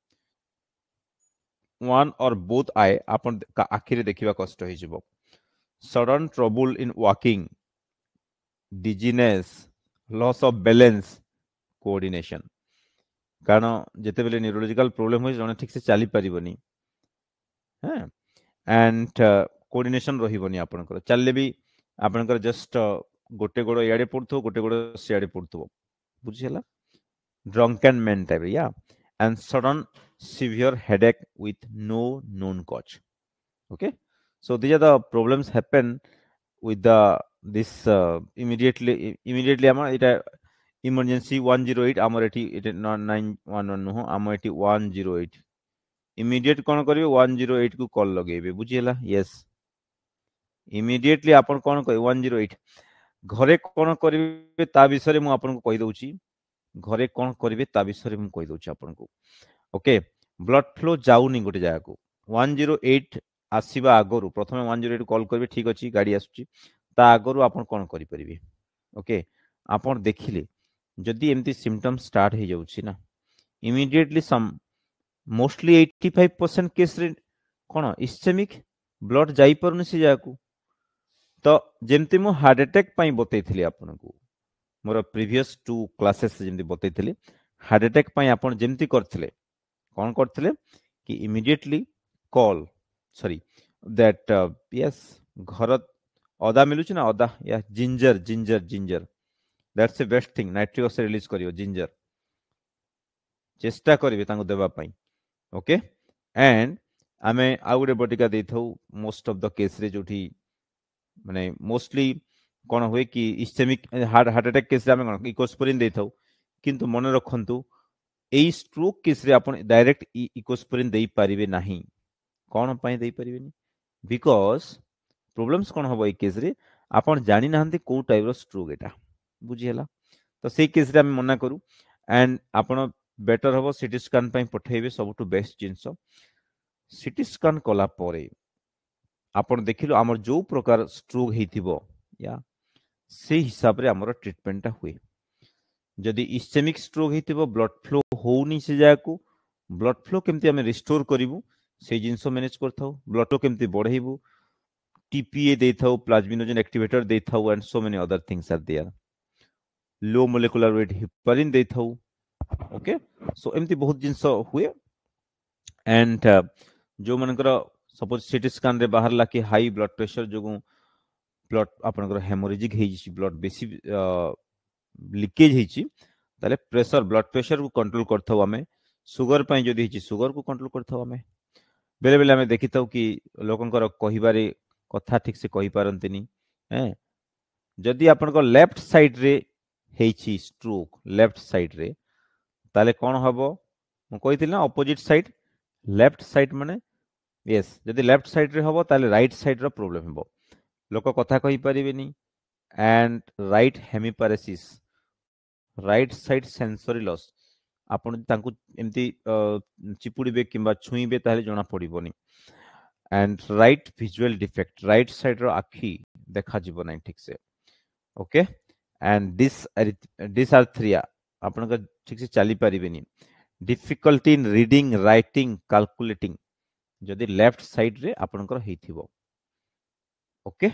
one or both eye apan akhire dekhiba kashta hoye jibo sudden trouble in walking dizziness loss of balance coordination কারণ যেতবেলে neurological problem হয়েছে জনে ঠিকসে চালি পারিবনি হ্যাঁ and coordination ରହିବନି ଆପଣଙ୍କର ଚାଲିଲେ ବି ଆପଣଙ୍କର just ଗୋଟେ ଗୋଡ଼ ଇଆଡ଼େ ପଡ଼ୁଥିବ ଗୋଟେ ଗୋଡ଼ ସିଆଡ଼େ ପଡ଼ୁଥିବ ବୁଝିହେଲା drunk and main type yeah and sudden severe headache with no known cause okay so these are the problems happen with the this immediately immediately ଆମର ଏଇଟା ଇମର୍ଜେନ୍ସି ୱାନ୍ ଜିରୋ ଏଇଟ୍ ଆମର এটি এটা নাইন ୱାନ୍ ନୁହଁ ଆମ আমার one zero eight immediate କଣ কোণ ୱାନ୍ ଜିରୋ ଏଇଟ୍କୁ କଲ୍ ଲଗେଇବେ কল লগাইবে বুঝি ইমিডিଏটলি আপন କ'ଣ କହିବେ ୱାନ୍ ଜିରୋ ଏଇଟ୍ ଘରେ କ'ଣ କରିବେ ତା ବିଷୟରେ ମୁଁ ଆପଣଙ୍କୁ କହିଦେଉଛି ଘରେ କ'ଣ କରିବେ ତା ବିଷୟରେ ମୁଁ କହିଦେଉଛି ଆପଣଙ୍କୁ ଓକେ ବ୍ଲଡ୍ ଫ୍ଲୋ ଯାଉନି ଗୋଟେ ଜାଗାକୁ ୱାନ୍ ଜିରୋ ଏଇଟ୍ ଆସିବା ଆଗରୁ ପ୍ରଥମେ ୱାନ୍ ଜିରୋ ଏଇଟ୍ କଲ୍ କରିବେ ଠିକ୍ ଅଛି ଗାଡ଼ି ଆସୁଛି ତା ଆଗରୁ ଆପଣ କ'ଣ କରିପାରିବେ ଓକେ ଆପଣ ଦେଖିଲେ ଯଦି ଏମିତି ସିମ୍ପଟମ୍ ଷ୍ଟାର୍ଟ ହେଇଯାଉଛି ନା immediately some mostly eighty five percent କେସ୍ରେ କ'ଣ ଇସ୍ଚେମିକ୍ ବ୍ଲଡ୍ ଯାଇପାରୁନି ସେ ଜାଗାକୁ ତ ଯେମିତି ମୁଁ ହାର୍ଟ ଆଟାକ୍ ପାଇଁ ବତେଇଥିଲି ଆପଣଙ୍କୁ ମୋର ପ୍ରିଭିୟସ୍ ଟୁ କ୍ଲାସେସ୍ ଯେମିତି ବତେଇଥିଲି ହାର୍ଟ ଆଟାକ୍ ପାଇଁ ଆପଣ ଯେମିତି କରିଥିଲେ କ'ଣ କରିଥିଲେ କି immediately call sorry that yes ଘର ଅଦା ମିଳୁଛି ନା ଅଦା yeah ginger ginger ginger that's a best thing nitrics release କରିବ ଜିଞ୍ଜର ଚେଷ୍ଟା କରିବେ ତାଙ୍କୁ ଦେବା ପାଇଁ ଓକେ ଆଣ୍ଡ ଆମେ ଆଉ ଗୋଟେ ବଟିକା ଦେଇଥାଉ ମୋଷ୍ଟ ଅଫ୍ ଦ କେସ୍ରେ ଯେଉଁଠି ମାନେ ମୋଷ୍ଟଲି କ'ଣ ହୁଏ କି ଇସ୍ଟେମିକ୍ ହାର୍ଟ ଆଟାକ୍ କେସ୍ରେ ଆମେ କ'ଣ ଇକୋସ୍ପୋରିନ୍ ଦେଇଥାଉ କିନ୍ତୁ ମନେ ରଖନ୍ତୁ ଏଇ ଷ୍ଟ୍ରୋକ୍ କେସ୍ରେ ଆପଣ ଡାଇରେକ୍ଟ ଇକୋସ୍ପୋରିନ୍ ଦେଇପାରିବେ ନାହିଁ କ'ଣ ପାଇଁ ଦେଇପାରିବେନି ବିକଜ୍ ପ୍ରୋବ୍ଲେମ୍ସ କ'ଣ ହେବ ଏଇ କେସ୍ରେ ଆପଣ ଜାଣିନାହାନ୍ତି କେଉଁ ଟାଇପ୍ର ଷ୍ଟ୍ରୋକ୍ ଏଇଟା ବୁଝିହେଲା ତ ସେଇ କେସ୍ରେ ଆମେ ମନା କରୁ ଆଣ୍ଡ ଆପଣ ବେଟର୍ ହେବ ସିଟି ସ୍କାନ୍ ପାଇଁ ପଠାଇବେ ସବୁଠୁ ବେଷ୍ଟ ଜିନିଷ ସିଟି ସ୍କାନ୍ କଲା ପରେ देख देखिलो आमर जो प्रकार स्ट्रोक हेथिबो या से हिसाब रे ट्रीटमेंट हुए जदि इस्केमिक स्ट्रोक हो ब्लड फ्लो हो से जाको ब्लड फ्लो केमती आमे रिस्टोर करिवु से जिंसो मैनेज करथौ ब्लड फ्लो केमती बढ़ेबु टीपीए था प्लाजमिनोजेन एक्टिवेटर देथौ and so many other things are there low molecular weight heparin था ओके सो एमती बहुत जिंसो हुए एंड uh, जो मनकर सपोज सिटी स्कान रे बाहरला कि हाई ब्लड प्रेशर जो ବ୍ଲଡ୍ ଆପଣଙ୍କର ହେମୋରେଜିକ୍ ହେଇଛି ବ୍ଲଡ୍ ବେଶୀ ଲିକେଜ୍ ହେଇଛି ତାହେଲେ ପ୍ରେସର ବ୍ଲଡ୍ ପ୍ରେସରକୁ କଣ୍ଟ୍ରୋଲ କରିଥାଉ ଆମେ ସୁଗର ପାଇଁ ଯଦି ହେଇଛି ସୁଗରକୁ କଣ୍ଟ୍ରୋଲ କରିଥାଉ ଆମେ ବେଳେ ବେଳେ ଆମେ ଦେଖିଥାଉ କି ଲୋକଙ୍କର କହିବାରେ କଥା ଠିକ୍ ସେ କହିପାରନ୍ତିନି ଏଁ ଯଦି ଆପଣଙ୍କ ଲେଫ୍ଟ ସାଇଡ଼ରେ ହେଇଛି ଷ୍ଟ୍ରୋକ୍ ଲେଫ୍ଟ ସାଇଡ଼ରେ ତାହେଲେ କ'ଣ ହେବ ମୁଁ କହିଥିଲି ନା ଅପୋଜିଟ୍ ସାଇଡ଼ ଲେଫ୍ଟ ସାଇଡ଼ ମାନେ ୟେସ୍ ଯଦି ଲେଫ୍ଟ ସାଇଡ଼୍ରେ ହେବ ତାହେଲେ ରାଇଟ୍ ସାଇଡ଼୍ର ପ୍ରୋବ୍ଲେମ୍ ହେବ ଲୋକ କଥା କହିପାରିବେନି and right hemiparesis right side sensory loss ଆପଣ ଯଦି ତାଙ୍କୁ ଏମିତି ଚିପୁଡ଼ିବେ କିମ୍ବା ଛୁଇଁବେ ତାହେଲେ ଜଣାପଡ଼ିବନି and right visual defect right ସାଇଡ଼୍ର ଆଖି ଦେଖାଯିବ ନାହିଁ ଠିକ୍ସେ ଓକେ ଆଣ୍ଡ ଡିସ୍ ଡିସ୍ଆର୍ଥ୍ରିଆ ଆପଣଙ୍କ ଠିକ୍ସେ ଚାଲିପାରିବେନି difficulty in reading writing calculating जदि लेफ्ट साइड रे आपनकर हेथिबो okay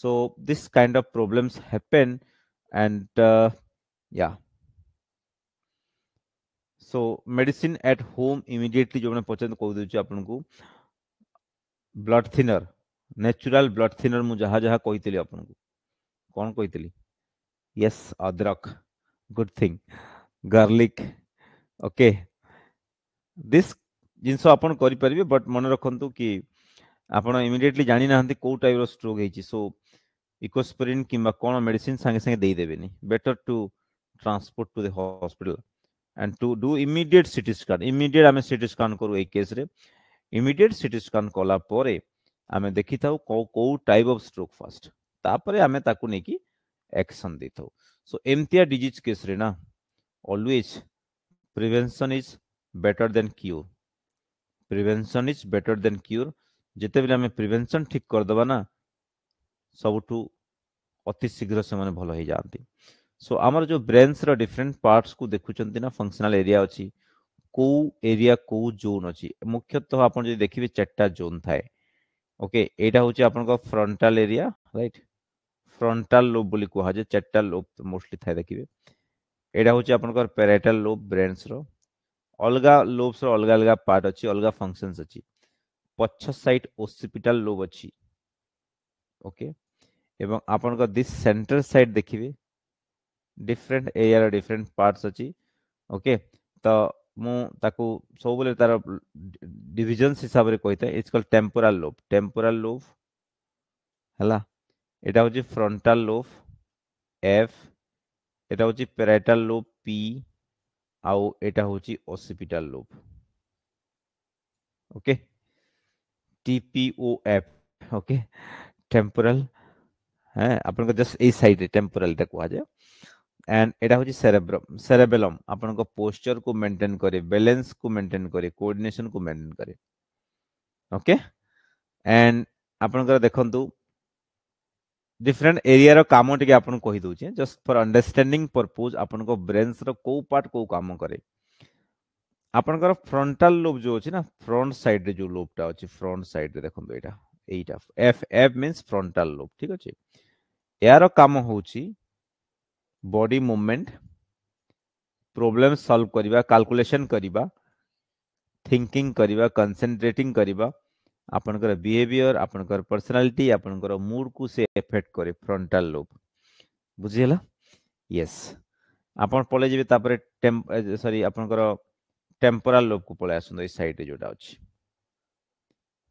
so this kind of problems happen and yeah so medicine at home immediately जो मैंने पचंद कह दे आपको blood thinner natural blood thinner मु जहा जहा कही थी आपको कौन कही थी यस अदरक good thing garlic okay this ଜିନିଷ ଆପଣ କରିପାରିବେ ବଟ୍ ମନେ ରଖନ୍ତୁ କି ଆପଣ ଇମିଡିଏଟଲି ଜାଣିନାହାନ୍ତି କୋଉ ଟାଇପ୍ର ଷ୍ଟ୍ରୋକ୍ ହେଇଛି ସୋ ଇକୋସ୍ପରିନ୍ କିମ୍ବା କ'ଣ ମେଡିସିନ୍ ସାଙ୍ଗେ ସାଙ୍ଗେ ଦେଇଦେବେନି better to transport to the hospital and to do immediate CT scan immediate ଆମେ ସିଟି ସ୍କାନ୍ କରୁ ଏଇ କେସ୍ରେ ଇମିଡିଏଟ୍ ସିଟି ସ୍କାନ୍ କଲା ପରେ ଆମେ ଦେଖିଥାଉ କୋଉ କୋଉ ଟାଇପ୍ ଅଫ୍ ଷ୍ଟ୍ରୋକ୍ ଫାଷ୍ଟ ତାପରେ ଆମେ ତାକୁ ନେଇକି ଆକ୍ସନ୍ ଦେଇଥାଉ ସୋ ଏମିତିଆ ଡିଜିଜ୍ କେସ୍ରେ ନା always prevention is better than cure prevention is better than cure जिते बे प्रिभेनसन ठीक करदे ना सबुठ अति शीघ्र से भल हो जाती सो so, आमर जो ब्रेन्स डिफरेंट पार्टस को देखुं ना फंक्शनल एरिया अच्छी कौ एरिया कौ जोन अच्छी मुख्यतः आप देखिए चार्टा जोन थाए ओके यहाँ हूँ आप frontal area right frontal lobe बोली कहुए चार्टा लोब मोस्टली थाए देखिए यहाँ हूँ आप पेराटाल लोब ब्रेन्स रहा ଅଲଗା ଲୋବ୍ସର ଅଲଗା ଅଲଗା ପାର୍ଟ ଅଛି ଅଲଗା ଫଙ୍କସନ୍ସ ଅଛି ପଛ ସାଇଡ୍ ଓସିପିଟାଲ ଲୋବ୍ ଅଛି ଓକେ ଏବଂ ଆପଣଙ୍କ ଦିସ୍ ସେଣ୍ଟର ସାଇଡ୍ ଦେଖିବେ ଡିଫରେଣ୍ଟ ଏରିଆର ଡିଫରେଣ୍ଟ ପାର୍ଟସ୍ ଅଛି ଓକେ ତ ମୁଁ ତାକୁ ସବୁବେଳେ ତାର ଡିଭିଜନ୍ସ ହିସାବରେ କହିଥାଏ it's call temporal lobe temporal lobe ହେଲା ଏଇଟା ହେଉଛି ଫ୍ରଣ୍ଟାଲ ଲୋଭ୍ ଏଫ୍ ଏଇଟା ହେଉଛି ପେରାଇଟାଲ ଲୋଭ୍ ପି आउ एटा होची occipital lobe okay TPOF okay temporal हां अपन को जस्ट ए साइड रे टेम्पोरल टा कहा जाय एंड एटा होची सेरेब्रम सेरेबेलम अपन को पोस्चर को मेंटेन करे बैलेंस को मेंटेन करे कोऑर्डिनेशन को मेंटेन करे ओके एंड अपन को देखंतु ଡିଫରେଣ୍ଟ ଏରିଆର କାମ ଟିକେ ଆପଣଙ୍କୁ କହିଦେଉଛି ଜଷ୍ଟ ଫର ଅଣ୍ଡରଷ୍ଟାଣ୍ଡିଂ ପର୍ପୋଜ୍ ଆପଣଙ୍କ ବ୍ରେନ୍ସର କୋଉ ପାର୍ଟ କୋଉ କାମ କରେ ଆପଣଙ୍କର ଫ୍ରଣ୍ଟାଲ ଲୋବ୍ ଯୋଉ ଅଛି ନା ଫ୍ରଣ୍ଟ ସାଇଡ୍ରେ ଯୋଉ ଲୋବ୍ଟା ଅଛି ଫ୍ରଣ୍ଟ ସାଇଡ୍ରେ ଦେଖନ୍ତୁ ଏଇଟା ଏଇଟା F F means frontal lobe ଠିକ ଅଛି ଏହାର କାମ ହେଉଛି ବଡି ମୁଭମେଣ୍ଟ ପ୍ରୋବ୍ଲେମ୍ ସଲ୍ଭ କରିବା କାଲକୁଲେସନ୍ କରିବା ଥିଙ୍କିଂ କରିବା କନସେନ୍ଟ୍ରେଟିଂ କରିବା ଆପଣଙ୍କର ବିହେଭିଅର ଆପଣଙ୍କର ପର୍ସନାଲିଟି ଆପଣଙ୍କର ମୁଡ୍କୁ ସେ ଏଫେକ୍ଟ କରେ ଫ୍ରଣ୍ଟାଲ ଲୋବ୍ ବୁଝିହେଲା ୟେସ୍ ଆପଣ ପଳେଇଯିବେ ତାପରେ ସରି ଆପଣଙ୍କର ଟେମ୍ପୋରାଲ ଲୋବକୁ ପଳେଇ ଆସନ୍ତୁ ଏଇ ସାଇଡ଼ରେ ଯେଉଁଟା ଅଛି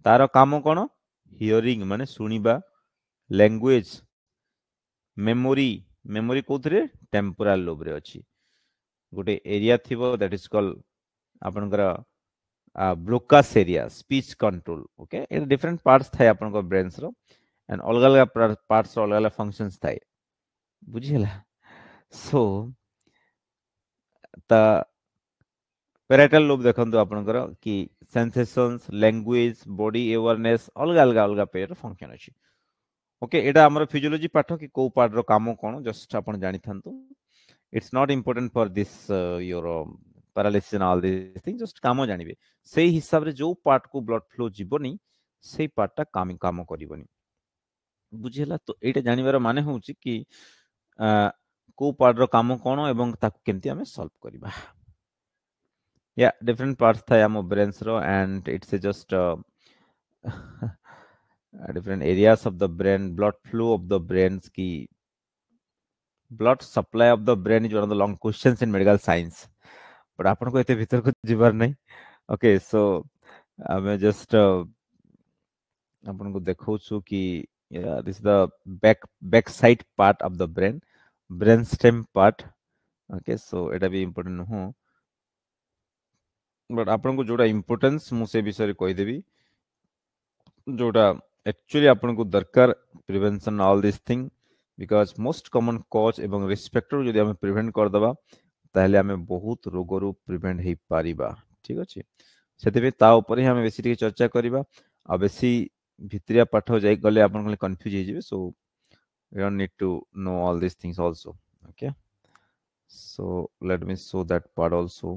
ତାର କାମ କ'ଣ ହିୟରିଂ ମାନେ ଶୁଣିବା ଲାଙ୍ଗୁଏଜ୍ ମେମୋରୀ ମେମୋରି କେଉଁଥିରେ ଟେମ୍ପୋରାଲ ଲୋବ୍ରେ ଅଛି ଗୋଟେ ଏରିଆ ଥିବ ଦ୍ୟାଟ୍ ଇଜ୍ କଲ୍ ଆପଣଙ୍କର Broca's area speech control okay ଏଇଟା ଡିଫରେଣ୍ଟ ପାର୍ଟସ୍ ଥାଏ ଆପଣଙ୍କ ବ୍ରେନ୍ସର ଆଣ୍ଡ ଅଲଗା ଅଲଗା ପାର୍ଟସ୍ର ଅଲଗା ଅଲଗା ଫଙ୍କସନ୍ସ ଥାଏ ବୁଝିହେଲା ସୋ ତା ପେରାଟାଲ ଲୋବ୍ ଦେଖନ୍ତୁ ଆପଣଙ୍କର କି ସେନ୍ସେସନ୍ସ ଲାଙ୍ଗୁଏଜ ବଡି ଆୱାରନେସ୍ ଅଲଗା ଅଲଗା ଅଲଗା ପେରିୟର ଫଙ୍କସନ୍ ଅଛି ଓକେ ଏଇଟା ଆମର ଫିଜିଓଲୋଜି ପାଠ କି କୋଉ ପାର୍ଟର କାମ କ'ଣ ଜଷ୍ଟ ଆପଣ ଜାଣିଥାନ୍ତୁ it's not important for this your paralysis and all these things just କାମ ଜାଣିବେ ସେଇ ହିସାବରେ ଯୋଉ ପାର୍ଟକୁ ବ୍ଲଡ୍ ଫ୍ଲୋ ଯିବନି ସେଇ ପାର୍ଟଟା କାମ କାମ କରିବନି ବୁଝିହେଲା ତ ଏଇଟା ଜାଣିବାର ମାନେ ହେଉଛି କି କୋଉ ପାର୍ଟର କାମ କ'ଣ ଏବଂ ତାକୁ କେମିତି ଆମେ ସଲ୍ଭ କରିବା ୟା ଡିଫରେଣ୍ଟ ପାର୍ଟସ୍ ଥାଏ ଆମ ବ୍ରେନ୍ସର and it's just different areas of the brain, blood flow of the brain's key. Blood supply of the brain is one of the long questions in medical science. But ଆପଣଙ୍କୁ ଏତେ ଭିତରକୁ ଯିବାର ନାହିଁ okay so ଆମେ just ଆପଣଙ୍କୁ ଦେଖାଉଛୁ କି this the back back side part of the brain brain stem part okay so ଏଇଟା ବି ଇମ୍ପୋର୍ଟାଣ୍ଟ ନୁହଁ ବଟ୍ ଆପଣଙ୍କୁ ଯେଉଁଟା ଇମ୍ପୋର୍ଟାନ୍ସ ମୁଁ ସେ ବିଷୟରେ କହିଦେବି ଯେଉଁଟା ଆକ୍ଚୁଆଲି ଆପଣଙ୍କୁ ଦରକାର prevention all this thing because most common cause ଏବଂ ରିସ୍ପେକ୍ଟରୁ ଯଦି ଆମେ ପ୍ରିଭେଣ୍ଟ କରିଦେବା ताहले आमे बहुत रोग रु प्रिवेंट हे पारिबा ठीक अछि सेते पे ता ऊपर हम बेसी चर्चा करबा आ बेसी भितरिया पाठ जाय गले आपन कन्फ्यूज हे जेबे so you don't need to know all this things also okay so let me show that part also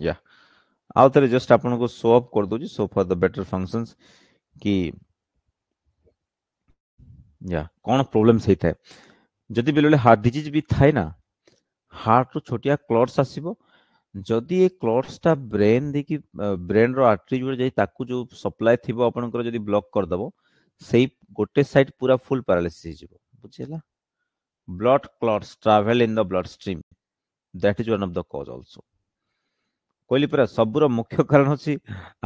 yeah आउ थरे जस्ट आपन को शो अप कर दो जी show for the better functions की ୟା କ'ଣ ପ୍ରୋବ୍ଲେମ୍ ହେଇଥାଏ ଯଦି ବେଳେବେଳେ ହାର୍ଟ ଡିଜିଜ୍ ବି ଥାଏ ନା ହାର୍ଟରୁ ଛୋଟିଆ କ୍ଲଟ୍ସ ଆସିବ ଯଦି ଏ କ୍ଲଟ୍ସଟା ବ୍ରେନ୍ ଦେଇକି ବ୍ରେନ୍ର ଆର୍ଟେରୀ ଯୋଡ଼େ ଯାଇ ତାକୁ ଯେଉଁ ସପ୍ଲାଏ ଥିବ ଆପଣଙ୍କର ଯଦି ବ୍ଲକ୍ କରିଦେବ ସେଇ ଗୋଟେ ସାଇଡ୍ ପୁରା ଫୁଲ୍ ପାରାଲିସିସ୍ ହେଇଯିବ ବୁଝିହେଲା blood clots travel in the blood stream that is one of the cause also କହିଲି ପରା ସବୁର ମୁଖ୍ୟ କାରଣ ହେଉଛି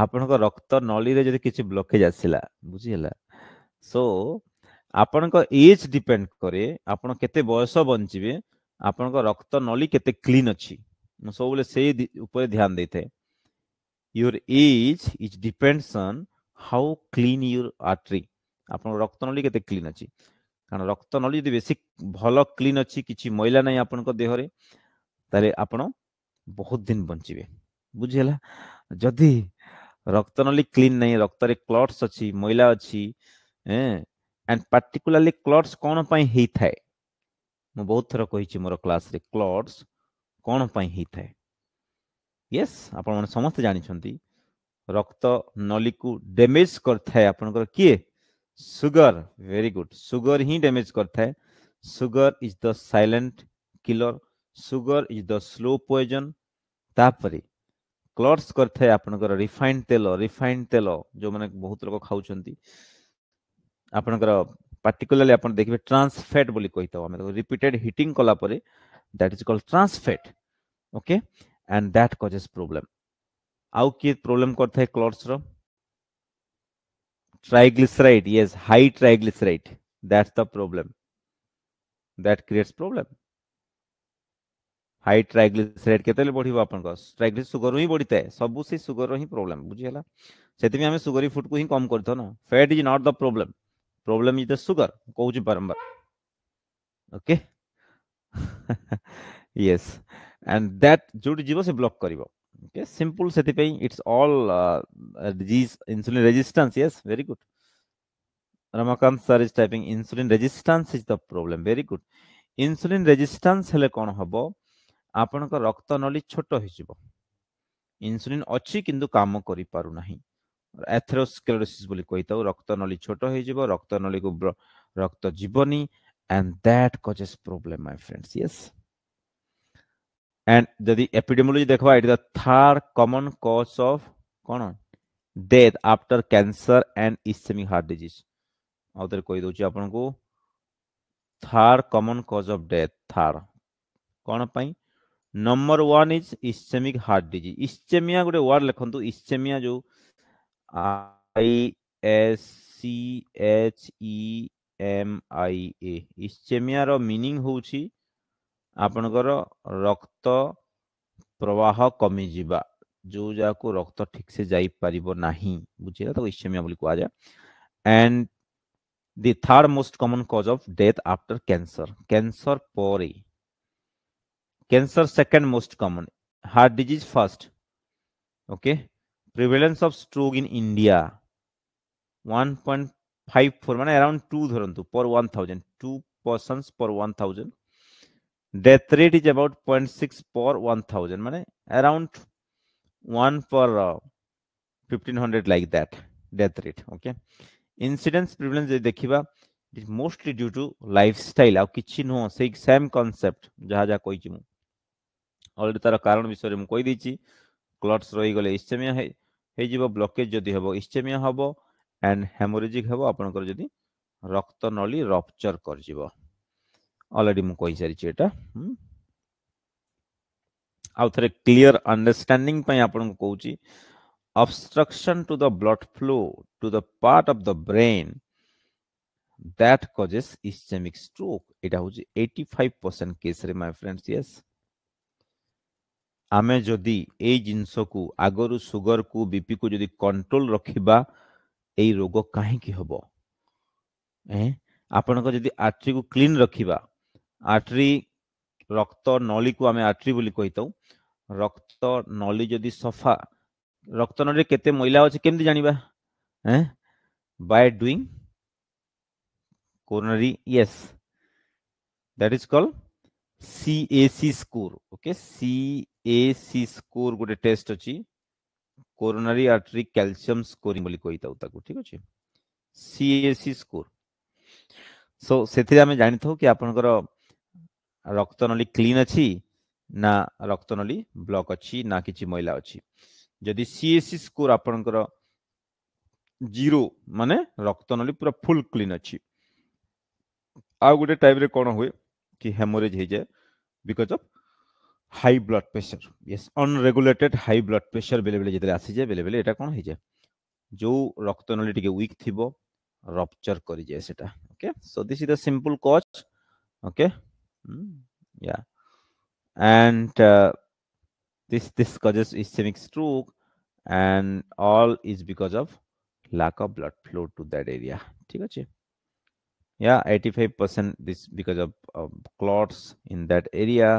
ଆପଣଙ୍କ ରକ୍ତ ନଳୀରେ ଯଦି କିଛି ବ୍ଲକେଜ୍ ଆସିଲା ବୁଝିହେଲା ସୋ ଆପଣଙ୍କ ଏଜ୍ ଡିପେଣ୍ଡ କରେ ଆପଣ କେତେ ବୟସ ବଞ୍ଚିବେ ଆପଣଙ୍କ ରକ୍ତ ନଳୀ କେତେ କ୍ଲିନ୍ ଅଛି ମୁଁ ସବୁବେଳେ ସେଇ ଉପରେ ଧ୍ୟାନ ଦେଇଥାଏ your age is depends on how clean your artery ଆପଣଙ୍କ ରକ୍ତ ନଳୀ କେତେ କ୍ଲିନ୍ ଅଛି କାରଣ ରକ୍ତ ନଳୀ ଯଦି ବେଶୀ ଭଲ କ୍ଲିନ୍ ଅଛି କିଛି ମଇଳା ନାହିଁ ଆପଣଙ୍କ ଦେହରେ ତାହେଲେ ଆପଣ ବହୁତ ଦିନ ବଞ୍ଚିବେ ବୁଝିହେଲା ଯଦି ରକ୍ତ ନଳୀ କ୍ଲିନ୍ ନାହିଁ ରକ୍ତରେ କ୍ଲଟ୍ସ ଅଛି ମଇଳା ଅଛି ଏଁ and particularly clots କ'ଣ ପାଇଁ ହେଇଥାଏ ମୁଁ ବହୁତ ଥର କହିଛି ମୋର କ୍ଲାସ୍ରେ କ୍ଲଟ୍ସ କ'ଣ ପାଇଁ ହେଇଥାଏ ୟେସ୍ ଆପଣମାନେ ସମସ୍ତେ ଜାଣିଛନ୍ତି ରକ୍ତ ନଲିକୁ ଡ୍ୟାମେଜ୍ କରିଥାଏ ଆପଣଙ୍କର କିଏ ସୁଗର ଭେରି ଗୁଡ୍ ସୁଗର ହିଁ ଡ୍ୟାମେଜ୍ କରିଥାଏ sugar is the silent killer sugar is the slow poison ତାପରେ କ୍ଲଟ୍ସ କରିଥାଏ ଆପଣଙ୍କର ରିଫାଇନ୍ ତେଲ ରିଫାଇନ୍ ତେଲ ଯେଉଁମାନେ ବହୁତ ଲୋକ ଖାଉଛନ୍ତି ଆପଣଙ୍କର ପାର୍ଟିକୁଲାରଲି ଆପଣ ଦେଖିବେ ଟ୍ରାନ୍ସଫ୍ୟାଟ୍ ବୋଲି କହିଥାଉ ଆମେ ତାକୁ ରିପିଟେଡ୍ ହିଟିଂ କଲା ପରେ that is call trans fat okay and that causes problem ଆଉ କିଏ ପ୍ରୋବ୍ଲେମ୍ କରିଥାଏ କ୍ଲଟ୍ସର triglyceride yes high triglyceride that's the problem that creates problem high triglyceride କେତେବେଳେ ବଢିବ ଆପଣଙ୍କ triglyceride sugar ହିଁ ବଢିଥାଏ ସବୁ ସେ sugar ର ହିଁ problem ବୁଝିହେଲା ସେଥିପାଇଁ ଆମେ sugary food କୁ ହିଁ କମ କରିଥାଉ ନା fat is not the problem problem is the sugar koji barmbar okay yes and that ଯୋଉଠି ଯିବ ସେ ବ୍ଲକ୍ କରିବ okay simple ସେଥିପାଇଁ it's all uh, disease insulin resistance yes very good ramakant sir is typing insulin resistance is the problem very good insulin resistance ହେଲେ କ'ଣ ହବ ଆପଣଙ୍କ ରକ୍ତ ନଳୀ ଛୋଟ ହେଇଯିବ ଇନସୁଲିନ୍ ଅଛି କିନ୍ତୁ କାମ କରିପାରୁନାହିଁ ଆଥେରୋସ୍କ୍ଲେରୋସିସ୍ ବୋଲି କହିଥାଉ ରକ୍ତ ନଳୀ ଛୋଟ ହେଇଯିବ ରକ୍ତ ନଳୀକୁ ରକ୍ତ ଯିବନି and that causes problem my friends yes and ଯଦି ଏପିଡେମୋଲୋଜି ଦେଖିବା it the third common cause of କ'ଣ death after cancer and ischemic heart disease ଆଉ ଥରେ କହିଦେଉଛି ଆପଣଙ୍କୁ third common cause of death third କ'ଣ ପାଇଁ number one is ischemic heart disease ischemia ଗୋଟେ ୱାର୍ଡ ଲେଖନ୍ତୁ ଇସେମିଆ ଯୋଉ I S C H E M I A ଇସ୍ଚେମିଆର ମିନିଂ ହେଉଛି ଆପଣଙ୍କର ରକ୍ତ ପ୍ରବାହ କମିଯିବା ଯେଉଁ ଯାହାକୁ ରକ୍ତ ଠିକ୍ସେ ଯାଇପାରିବ ନାହିଁ ବୁଝିଲେ ତାକୁ ଇସ୍ଚେମିଆ ବୋଲି କୁହାଯାଏ and the third most common cause of death after cancer cancer ପରେ cancer second most common heart disease first okay prevalence of stroke in India one point around two धरतु per one two person per one death rate is about point per one thousand around one per fifteen hundred like that death rate okay incidence prevalence देखा it mostly due to life uh कि नुह से same concept जहाँ जहाँ कही already तार कारण विषय मुझे क्लट्स रहीगले इमिया ब्लकेज जदि हम इच्छेमिया हम एंड हेमोरेजिक हम आप रक्त नली रपचर करलरेडी मुझे कही सारी यहाँ आउ थ क्लीयर अंडरस्टाडिंग आपको कौच obstruction to the blood flow to the part of the brain that causes ischemic stroke यहाँ हूँ eighty five percent case my friends yes ଆମେ ଯଦି ଏଇ ଜିନିଷକୁ ଆଗରୁ ସୁଗରକୁ ବିପିକୁ ଯଦି କଣ୍ଟ୍ରୋଲ ରଖିବା ଏଇ ରୋଗ କାହିଁକି ହେବ ଏଁ ଆପଣଙ୍କ ଯଦି ଆର୍ଟ୍ରିକୁ କ୍ଲିନ୍ ରଖିବା ଆର୍ଟ୍ରି ରକ୍ତ ନଳୀକୁ ଆମେ ଆର୍ଟ୍ରି ବୋଲି କହିଥାଉ ରକ୍ତ ନଳୀ ଯଦି ସଫା ରକ୍ତ ନଳୀରେ କେତେ ମଇଳା ଅଛି କେମିତି ଜାଣିବା ଏଁ by doing coronary yes that is call C A C score okay C AC score ଗୋଟେ ଟେଷ୍ଟ ଅଛି କୋରୋନାରୀ ଆର୍ଟେରୀ କ୍ୟାଲସିୟମ ସ୍କୋରିଂ ବୋଲି କହିଥାଉ ତାକୁ ଠିକ ଅଛି ସିଏସି ସ୍କୋର ସୋ ସେଥିରେ ଆମେ ଜାଣିଥାଉ କି ଆପଣଙ୍କର ରକ୍ତନଳୀ କ୍ଲିନ୍ ଅଛି ନା ରକ୍ତନଳୀ ବ୍ଲକ୍ ଅଛି ନା କିଛି ମଇଳା ଅଛି ଯଦି ସିଏସି ସ୍କୋର ଆପଣଙ୍କର ଜିରୋ ମାନେ ରକ୍ତନଳୀ ପୁରା ଫୁଲ୍ କ୍ଲିନ୍ ଅଛି ଆଉ ଗୋଟେ ଟାଇପ୍ରେ କ'ଣ ହୁଏ କି ହେମୋରେଜ୍ ହେଇଯାଏ because of High blood pressure. Yes, unregulated high blood pressure. ବେଳେବେଳେ ଯେତେବେଳେ ଆସିଯାଏ ବେଳେବେଳେ ଏଇଟା କ'ଣ ହେଇଯାଏ ଯେଉଁ ରକ୍ତନଳୀ ଟିକେ ୱିକ୍ ଥିବ ରପ୍ଚର କରିଯାଏ ସେଟା okay so this is this this causes ischemic stroke and all is because of lack of blood flow to that area ঠিক আছে yeah 85% this because of clots in that area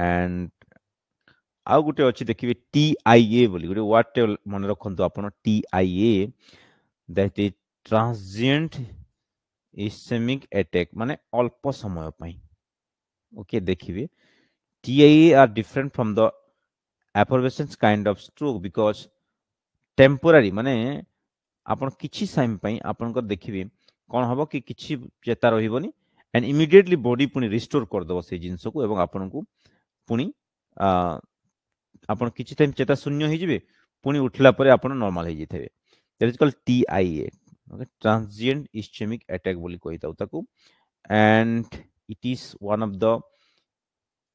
and ଆଉ ଗୋଟେ ଅଛି ଦେଖିବେ T I ଏ ବୋଲି ଗୋଟେ ୱାର୍ଡ଼ଟେ ମନେ ରଖନ୍ତୁ ଆପଣ T I A that is transient ischemic attack ମାନେ ଅଳ୍ପ ସମୟ ପାଇଁ ଓକେ ଦେଖିବେ T I A are different from the aberrations kind of stroke because temporary ମାନେ ଆପଣ କିଛି ଟାଇମ୍ ପାଇଁ ଆପଣଙ୍କର ଦେଖିବେ କ'ଣ ହେବ କି କିଛି ଚେତା ରହିବନି ଆଣ୍ଡ ଇମିଡ଼ିଏଟଲି ବଡି ପୁଣି ରିଷ୍ଟୋର କରିଦେବ ସେଇ ଜିନିଷକୁ ଏବଂ ଆପଣଙ୍କୁ ପୁଣି ଆପଣ କିଛି ଟାଇମ୍ ଚେତାଶୂନ୍ୟ ହେଇଯିବେ ପୁଣି ଉଠିଲା ପରେ ଆପଣ ନର୍ମାଲ ହେଇଯାଇଥିବେ that is call T I A transient ischemic attack ବୋଲି କହିଥାଉ ତାକୁ and it is one of the